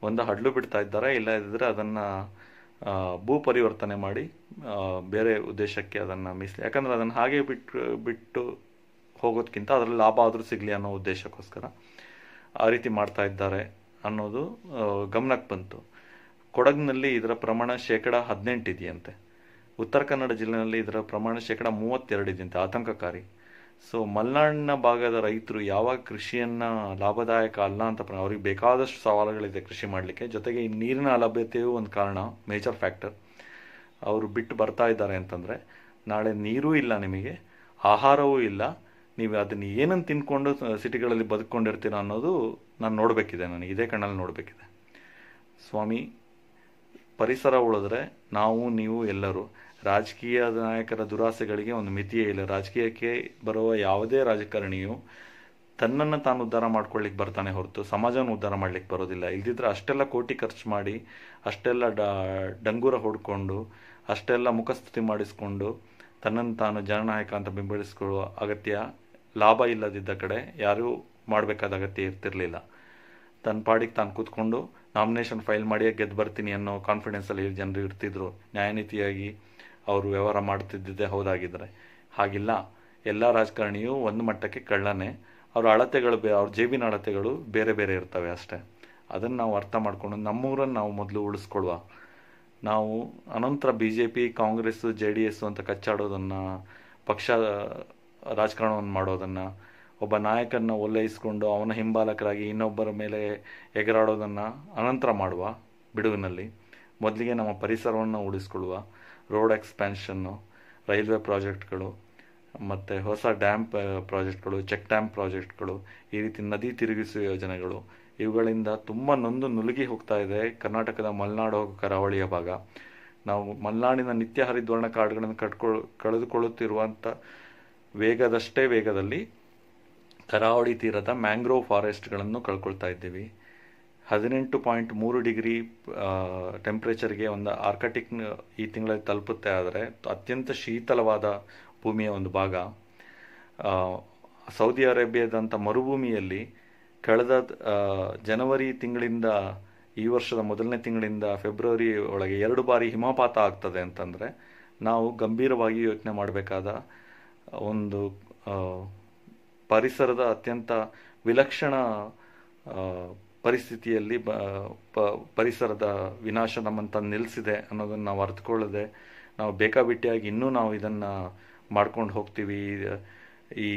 ಒಂದು ಹಡ್ಲು ಬಿಡ್ತಾ ಇದ್ದಾರೆ ಇಲ್ಲ ಇದ್ದರೆ ಅದನ್ನು ಭೂ ಪರಿವರ್ತನೆ ಮಾಡಿ ಬೇರೆ ಉದ್ದೇಶಕ್ಕೆ ಅದನ್ನು ಮೀಸಲಿ ಯಾಕಂದರೆ ಅದನ್ನು ಹಾಗೆ ಬಿಟ್ಟು ಬಿಟ್ಟು ಹೋಗೋದಕ್ಕಿಂತ ಅದರಲ್ಲಿ ಲಾಭ ಆದರೂ ಸಿಗಲಿ ಅನ್ನೋ ಉದ್ದೇಶಕ್ಕೋಸ್ಕರ ಆ ರೀತಿ ಮಾಡ್ತಾ ಇದ್ದಾರೆ ಅನ್ನೋದು ಗಮನಕ್ಕೆ ಬಂತು ಕೊಡಗಿನಲ್ಲಿ ಇದರ ಪ್ರಮಾಣ ಶೇಕಡ ಇದೆಯಂತೆ ಉತ್ತರ ಕನ್ನಡ ಜಿಲ್ಲೆಯಲ್ಲಿ ಇದರ ಪ್ರಮಾಣ ಶೇಕಡ ಮೂವತ್ತೆರಡಿದಂತೆ ಆತಂಕಕಾರಿ ಸೊ ಮಲೆನಾಡಿನ ಭಾಗದ ರೈತರು ಯಾವಾಗ ಕೃಷಿಯನ್ನು ಲಾಭದಾಯಕ ಅಲ್ಲ ಅಂತ ಅವ್ರಿಗೆ ಬೇಕಾದಷ್ಟು ಸವಾಲುಗಳಿದೆ ಕೃಷಿ ಮಾಡಲಿಕ್ಕೆ ಜೊತೆಗೆ ಈ ನೀರಿನ ಅಲಭ್ಯತೆಯು ಒಂದು ಕಾರಣ ಮೇಜರ್ ಫ್ಯಾಕ್ಟರ್ ಅವರು ಬಿಟ್ಟು ಬರ್ತಾ ಇದ್ದಾರೆ ಅಂತಂದರೆ ನಾಳೆ ನೀರೂ ಇಲ್ಲ ನಿಮಗೆ ಆಹಾರವೂ ಇಲ್ಲ ನೀವು ಅದನ್ನು ಏನನ್ನು ತಿನ್ಕೊಂಡು ಸಿಟಿಗಳಲ್ಲಿ ಬದುಕೊಂಡಿರ್ತೀರ ಅನ್ನೋದು ನಾನು ನೋಡಬೇಕಿದೆ ನನಗೆ ಇದೇ ಕಣ್ಣಲ್ಲಿ ನೋಡಬೇಕಿದೆ ಸ್ವಾಮಿ ಪರಿಸರ ಉಳಿದ್ರೆ ನಾವು ನೀವು ಎಲ್ಲರೂ ರಾಜಕೀಯ ನಾಯಕರ ದುರಾಸೆಗಳಿಗೆ ಒಂದು ಮಿತಿಯೇ ಇಲ್ಲ ರಾಜಕೀಯಕ್ಕೆ ಬರುವ ಯಾವುದೇ ರಾಜಕಾರಣಿಯು ತನ್ನನ್ನು ತಾನು ಉದ್ಧಾರ ಮಾಡ್ಕೊಳ್ಳಿಕ್ಕೆ ಬರ್ತಾನೆ ಹೊರತು ಸಮಾಜವನ್ನು ಉದ್ಧಾರ ಮಾಡ್ಲಿಕ್ಕೆ ಬರೋದಿಲ್ಲ ಇಲ್ದಿದ್ರೆ ಅಷ್ಟೆಲ್ಲ ಕೋಟಿ ಖರ್ಚು ಮಾಡಿ ಅಷ್ಟೆಲ್ಲ ಡಂಗೂರ ಹೊಡ್ಕೊಂಡು ಅಷ್ಟೆಲ್ಲ ಮುಖಸ್ಥಿತಿ ಮಾಡಿಸ್ಕೊಂಡು ತನ್ನನ್ನು ತಾನು ಜನನಾಯಕ ಅಂತ ಬೆಂಬಲಿಸ್ಕೊಳ್ಳುವ ಅಗತ್ಯ ಲಾಭ ಇಲ್ಲದಿದ್ದ ಕಡೆ ಯಾರೂ ಮಾಡಬೇಕಾದ ಅಗತ್ಯ ಇರ್ತಿರಲಿಲ್ಲ ತನ್ನ ಪಾಡಿಗೆ ತಾನು ಕೂತ್ಕೊಂಡು ನಾಮಿನೇಷನ್ ಫೈಲ್ ಮಾಡಿಯೇ ಗೆದ್ದು ಬರ್ತೀನಿ ಅನ್ನೋ ಕಾನ್ಫಿಡೆನ್ಸಲ್ಲಿ ಜನರು ಇರ್ತಿದ್ರು ನ್ಯಾಯನೀತಿಯಾಗಿ ಅವರು ವ್ಯವಹಾರ ಮಾಡುತ್ತಿದ್ದೇ ಹೌದಾಗಿದ್ದರೆ ಹಾಗಿಲ್ಲ ಎಲ್ಲ ರಾಜಕಾರಣಿಯು ಒಂದು ಮಟ್ಟಕ್ಕೆ ಕಳ್ಳನೇ ಅವ್ರ ಅಳತೆಗಳು ಬೇ ಅವ್ರ ಜೇಬಿನ ಅಳತೆಗಳು ಬೇರೆ ಬೇರೆ ಇರ್ತವೆ ಅಷ್ಟೇ ಅದನ್ನು ನಾವು ಅರ್ಥ ಮಾಡಿಕೊಂಡು ನಮ್ಮೂರನ್ನು ನಾವು ಮೊದಲು ಉಳಿಸ್ಕೊಳ್ಳುವ ನಾವು ಅನಂತರ B J P Congress J D S ಅಂತ ಕಚ್ಚಾಡೋದನ್ನು ಪಕ್ಷ ರಾಜಕಾರಣವನ್ನು ಮಾಡೋದನ್ನು ಒಬ್ಬ ನಾಯಕನ ಒಲ್ಲೈಸ್ಕೊಂಡು ಅವನ ಹಿಂಬಾಲಕರಾಗಿ ಇನ್ನೊಬ್ಬರ ಮೇಲೆ ಎಗರಾಡೋದನ್ನು ಅನಂತರ ಮಾಡುವ ಬಿಡುವಿನಲ್ಲಿ ಮೊದಲಿಗೆ ನಮ್ಮ ಪರಿಸರವನ್ನು ಉಳಿಸ್ಕೊಳ್ಳುವ ರೋಡ್ ಎಕ್ಸ್ಪ್ಯಾನ್ಷನ್ನು ರೈಲ್ವೆ ಪ್ರಾಜೆಕ್ಟ್ಗಳು ಮತ್ತು ಹೊಸ ಡ್ಯಾಮ್ ಪ್ರಾಜೆಕ್ಟ್ಗಳು ಚೆಕ್ ಡ್ಯಾಮ್ ಪ್ರಾಜೆಕ್ಟ್ಗಳು ಈ ರೀತಿ ನದಿ ತಿರುಗಿಸುವ ಯೋಜನೆಗಳು ಇವುಗಳಿಂದ ತುಂಬ ನೊಂದು ನುಲುಗಿ ಹೋಗ್ತಾ ಇದೆ ಕರ್ನಾಟಕದ ಮಲೆನಾಡು ಹಾಗೂ ಕರಾವಳಿಯ ಭಾಗ ನಾವು ಮಲೆನಾಡಿನ ನಿತ್ಯ ಹರಿದ್ವರ್ಣ ಕಾರ್ಡ್ಗಳನ್ನು ಕಟ್ಕೊಳ್ ಕಳೆದುಕೊಳ್ಳುತ್ತಿರುವಂಥ ವೇಗದಷ್ಟೇ ವೇಗದಲ್ಲಿ ಕರಾವಳಿ ತೀರದ ಮ್ಯಾಂಗ್ರೋವ್ ಫಾರೆಸ್ಟ್ಗಳನ್ನು ಕಳ್ಕೊಳ್ತಾ ಇದ್ದೀವಿ ಹದಿನೆಂಟು ಪಾಯಿಂಟ್ ಮೂರು ಡಿಗ್ರಿ ಟೆಂಪ್ರೇಚರ್ಗೆ ಒಂದು ಆರ್ಕಟಿಕ್ ಈ ತಿಂಗಳಲ್ಲಿ ತಲುಪುತ್ತೆ ಆದರೆ ಅತ್ಯಂತ ಶೀತಲವಾದ ಭೂಮಿಯ ಒಂದು ಭಾಗ ಸೌದಿ ಅರೇಬಿಯಾದಂಥ ಮರುಭೂಮಿಯಲ್ಲಿ ಕಳೆದ ಜನವರಿ ತಿಂಗಳಿಂದ ಈ ವರ್ಷದ ಮೊದಲನೇ ತಿಂಗಳಿಂದ ಫೆಬ್ರವರಿ ಒಳಗೆ ಎರಡು ಬಾರಿ ಹಿಮಪಾತ ಆಗ್ತದೆ ಅಂತಂದರೆ ನಾವು ಗಂಭೀರವಾಗಿ ಯೋಚನೆ ಮಾಡಬೇಕಾದ ಒಂದು ಪರಿಸರದ ಅತ್ಯಂತ ವಿಲಕ್ಷಣ ಪರಿಸ್ಥಿತಿಯಲ್ಲಿ ಪರಿಸರದ ವಿನಾಶ ನಮ್ಮಂತ ತಂದು ನಿಲ್ಲಿಸಿದೆ ಅನ್ನೋದನ್ನು ನಾವು ಅರ್ಥಕೊಳ್ಳದೆ ನಾವು ಬೇಕಾಬಿಟ್ಟಿಯಾಗಿ ಇನ್ನೂ ನಾವು ಇದನ್ನು ಮಾಡ್ಕೊಂಡು ಹೋಗ್ತೀವಿ ಈ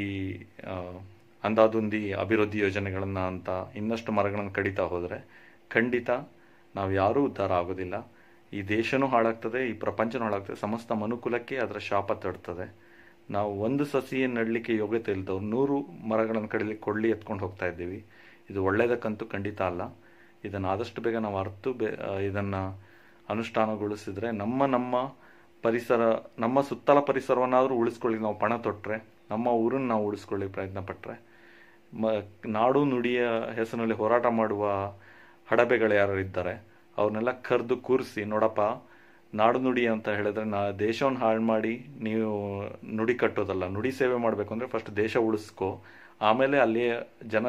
ಅಂದಾದೊಂದಿ ಅಭಿವೃದ್ಧಿ ಯೋಜನೆಗಳನ್ನು ಅಂತ ಇನ್ನಷ್ಟು ಮರಗಳನ್ನು ಕಡಿತಾ ಹೋದರೆ ಖಂಡಿತ ನಾವು ಯಾರೂ ಉದ್ಧಾರ ಆಗೋದಿಲ್ಲ ಈ ದೇಶನೂ ಹಾಳಾಗ್ತದೆ ಈ ಪ್ರಪಂಚನೂ ಹಾಳಾಗ್ತದೆ ಸಮಸ್ತ ಮನುಕುಲಕ್ಕೆ ಅದರ ಶಾಪ ತಡ್ತದೆ ನಾವು ಒಂದು ಸಸಿಯನ್ನು ನಡಲಿಕ್ಕೆ ಯೋಗ್ಯತೆ ಇಲ್ದವ್ರು ನೂರು ಮರಗಳನ್ನು ಕಡಿಲಿಕ್ಕೆ ಕೊಳ್ಳಿ ಎತ್ಕೊಂಡು ಹೋಗ್ತಾ ಇದ್ದೀವಿ ಇದು ಒಳ್ಳೆಯದಕ್ಕಂತೂ ಖಂಡಿತ ಅಲ್ಲ ಇದನ್ನು ಆದಷ್ಟು ಬೇಗ ನಾವು ಅರ್ತು ಬೇ ಇದನ್ನು ಅನುಷ್ಠಾನಗೊಳಿಸಿದರೆ ನಮ್ಮ ನಮ್ಮ ಪರಿಸರ ನಮ್ಮ ಸುತ್ತಲ ಪರಿಸರವನ್ನಾದರೂ ಉಳಿಸ್ಕೊಳ್ಳಿ ನಾವು ಪಣ ತೊಟ್ಟರೆ ನಮ್ಮ ಊರನ್ನು ನಾವು ಉಳಿಸ್ಕೊಳ್ಳಿ ಪ್ರಯತ್ನ ಪಟ್ಟರೆ ಮ ನಾಡು ನುಡಿಯ ಹೆಸರಿನಲ್ಲಿ ಹೋರಾಟ ಮಾಡುವ ಹಡಬೆಗಳು ಯಾರು ಇದ್ದಾರೆ ಅವ್ರನ್ನೆಲ್ಲ ಕರೆದು ಕೂರಿಸಿ ನೋಡಪ್ಪ ನಾಡು ನುಡಿ ಅಂತ ಹೇಳಿದ್ರೆ ನಾ ದೇಶವನ್ನು ಹಾಳು ಮಾಡಿ ನೀವು ನುಡಿ ಕಟ್ಟೋದಲ್ಲ ನುಡಿ ಸೇವೆ ಮಾಡಬೇಕು ಅಂದರೆ ಫಸ್ಟ್ ದೇಶ ಉಳಿಸ್ಕೋ ಆಮೇಲೆ ಅಲ್ಲಿ ಜನ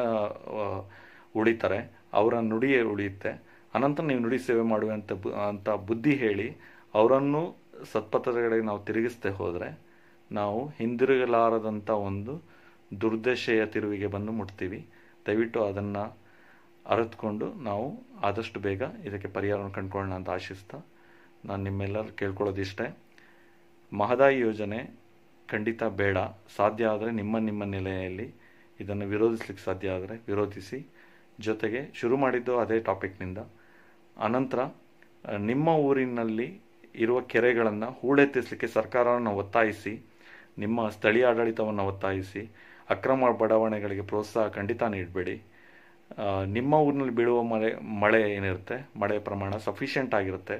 ಉಳಿತಾರೆ ಅವರ ನುಡಿಯೇ ಉಳಿಯುತ್ತೆ ಅನಂತರ ನೀವು ನುಡಿ ಸೇವೆ ಮಾಡುವಂತ ಅಂತ ಬುದ್ಧಿ ಹೇಳಿ ಅವರನ್ನು ಸತ್ಪಥಗಳಿಗೆ ನಾವು ತಿರುಗಿಸ್ತೇ ಹೋದರೆ ನಾವು ಹಿಂದಿರುಗಲಾರದಂಥ ಒಂದು ದುರ್ದಶೆಯ ತಿರುವಿಗೆ ಬಂದು ಮುಟ್ತೀವಿ ದಯವಿಟ್ಟು ಅದನ್ನು ಅರಿತುಕೊಂಡು ನಾವು ಆದಷ್ಟು ಬೇಗ ಇದಕ್ಕೆ ಪರಿಹಾರವನ್ನು ಕಂಡುಕೊಳ್ಳೋಣ ಅಂತ ಆಶಿಸ್ತಾ ನಾನು ನಿಮ್ಮೆಲ್ಲರೂ ಕೇಳ್ಕೊಳ್ಳೋದಿಷ್ಟೇ ಮಹದಾಯಿ ಯೋಜನೆ ಖಂಡಿತ ಬೇಡ ಸಾಧ್ಯ ಆದರೆ ನಿಮ್ಮ ನಿಮ್ಮ ನೆಲೆಯಲ್ಲಿ ಇದನ್ನು ವಿರೋಧಿಸ್ಲಿಕ್ಕೆ ಸಾಧ್ಯ ಆದರೆ ವಿರೋಧಿಸಿ ಜೊತೆಗೆ ಶುರು ಮಾಡಿದ್ದು ಅದೇ ಟಾಪಿಕ್ನಿಂದ ಅನಂತರ ನಿಮ್ಮ ಊರಿನಲ್ಲಿ ಇರುವ ಕೆರೆಗಳನ್ನು ಹೂಳೆತ್ತಿಸಲಿಕ್ಕೆ ಸರ್ಕಾರವನ್ನು ಒತ್ತಾಯಿಸಿ ನಿಮ್ಮ ಸ್ಥಳೀಯ ಆಡಳಿತವನ್ನು ಒತ್ತಾಯಿಸಿ ಅಕ್ರಮ ಬಡಾವಣೆಗಳಿಗೆ ಪ್ರೋತ್ಸಾಹ ಖಂಡಿತ ನೀಡಬೇಡಿ ನಿಮ್ಮ ಊರಿನಲ್ಲಿ ಬೀಳುವ ಮಳೆ ಮಳೆ ಏನಿರುತ್ತೆ ಮಳೆ ಪ್ರಮಾಣ ಸಫಿಷಿಯೆಂಟ್ ಆಗಿರುತ್ತೆ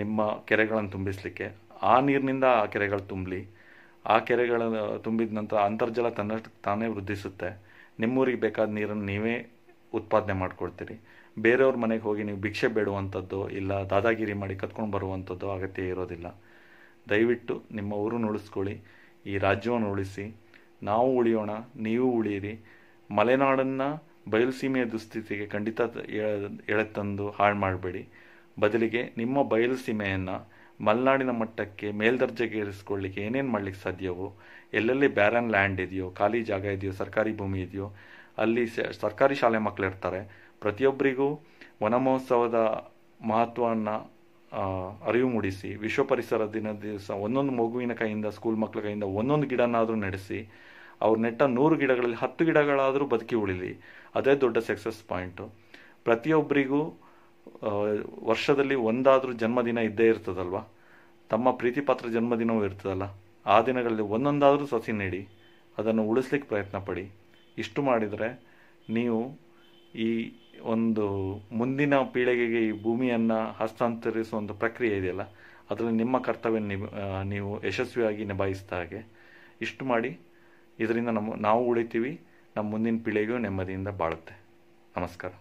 ನಿಮ್ಮ ಕೆರೆಗಳನ್ನು ತುಂಬಿಸಲಿಕ್ಕೆ ಆ ನೀರಿನಿಂದ ಆ ಕೆರೆಗಳು ತುಂಬಲಿ ಆ ಕೆರೆಗಳ ತುಂಬಿದ ನಂತರ ಅಂತರ್ಜಲ ತನ್ನ ತಾನೇ ವೃದ್ಧಿಸುತ್ತೆ ನಿಮ್ಮೂರಿಗೆ ಬೇಕಾದ ನೀರನ್ನು ನೀವೇ ಉತ್ಪಾದನೆ ಮಾಡಿಕೊಡ್ತೀರಿ ಬೇರೆಯವ್ರ ಮನೆಗೆ ಹೋಗಿ ನೀವು ಭಿಕ್ಷೆ ಬೇಡುವಂಥದ್ದು ಇಲ್ಲ ದಾದಾಗಿರಿ ಮಾಡಿ ಕತ್ಕೊಂಡು ಬರುವಂಥದ್ದು ಅಗತ್ಯ ಇರೋದಿಲ್ಲ ದಯವಿಟ್ಟು ನಿಮ್ಮ ಊರನ್ನು ಉಳಿಸ್ಕೊಳ್ಳಿ ಈ ರಾಜ್ಯವನ್ನು ಉಳಿಸಿ ನಾವು ಉಳಿಯೋಣ ನೀವು ಉಳಿಯಿರಿ ಮಲೆನಾಡನ್ನು ಬಯಲುಸೀಮೆಯ ದುಸ್ಥಿತಿಗೆ ಖಂಡಿತ ತಂದು ಹಾಳು ಮಾಡಬೇಡಿ ಬದಲಿಗೆ ನಿಮ್ಮ ಬಯಲುಸೀಮೆಯನ್ನು ಮಲೆನಾಡಿನ ಮಟ್ಟಕ್ಕೆ ಮೇಲ್ದರ್ಜೆಗೇರಿಸ್ಕೊಳ್ಳಿಕ್ಕೆ ಏನೇನು ಮಾಡ್ಲಿಕ್ಕೆ ಸಾಧ್ಯವೋ ಎಲ್ಲೆಲ್ಲಿ ಬ್ಯಾರನ್ ಲ್ಯಾಂಡ್ ಇದೆಯೋ ಖಾಲಿ ಜಾಗ ಇದೆಯೋ ಸರ್ಕಾರಿ ಭೂಮಿ ಇದೆಯೋ ಅಲ್ಲಿ ಸರ್ಕಾರಿ ಶಾಲೆ ಮಕ್ಕಳು ಇರ್ತಾರೆ ಪ್ರತಿಯೊಬ್ಬರಿಗೂ ವನ ಮಹೋತ್ಸವದ ಮಹತ್ವವನ್ನು ಅರಿವು ಮೂಡಿಸಿ ವಿಶ್ವ ಪರಿಸರ ದಿನ ದಿವಸ ಒಂದೊಂದು ಮಗುವಿನ ಕೈಯಿಂದ ಸ್ಕೂಲ್ ಮಕ್ಕಳ ಕೈಯಿಂದ ಒಂದೊಂದು ಗಿಡನಾದರೂ ನಡೆಸಿ ಅವ್ರು ನೆಟ್ಟ ನೂರು ಗಿಡಗಳಲ್ಲಿ ಹತ್ತು ಗಿಡಗಳಾದರೂ ಬದುಕಿ ಉಳಿಲಿ ಅದೇ ದೊಡ್ಡ ಸಕ್ಸಸ್ ಪಾಯಿಂಟು ಪ್ರತಿಯೊಬ್ಬರಿಗೂ ವರ್ಷದಲ್ಲಿ ಒಂದಾದರೂ ಜನ್ಮದಿನ ಇದ್ದೇ ಇರ್ತದಲ್ವ ತಮ್ಮ ಪ್ರೀತಿಪಾತ್ರ ಜನ್ಮದಿನವೂ ಇರ್ತದಲ್ಲ ಆ ದಿನಗಳಲ್ಲಿ ಒಂದೊಂದಾದರೂ ಸಸಿ ನೀಡಿ ಅದನ್ನು ಉಳಿಸ್ಲಿಕ್ಕೆ ಪ್ರಯತ್ನ ಪಡಿ ಇಷ್ಟು ಮಾಡಿದರೆ ನೀವು ಈ ಒಂದು ಮುಂದಿನ ಪೀಳಿಗೆಗೆ ಈ ಭೂಮಿಯನ್ನು ಹಸ್ತಾಂತರಿಸುವಂಥ ಪ್ರಕ್ರಿಯೆ ಇದೆಯಲ್ಲ ಅದರಲ್ಲಿ ನಿಮ್ಮ ಕರ್ತವ್ಯ ನೀವು ಯಶಸ್ವಿಯಾಗಿ ನಿಭಾಯಿಸಿದ ಹಾಗೆ ಇಷ್ಟು ಮಾಡಿ ಇದರಿಂದ ನಮ್ಮ ನಾವು ಉಳಿತೀವಿ ನಮ್ಮ ಮುಂದಿನ ಪೀಳಿಗೆಯು ನೆಮ್ಮದಿಯಿಂದ ಬಾಳುತ್ತೆ ನಮಸ್ಕಾರ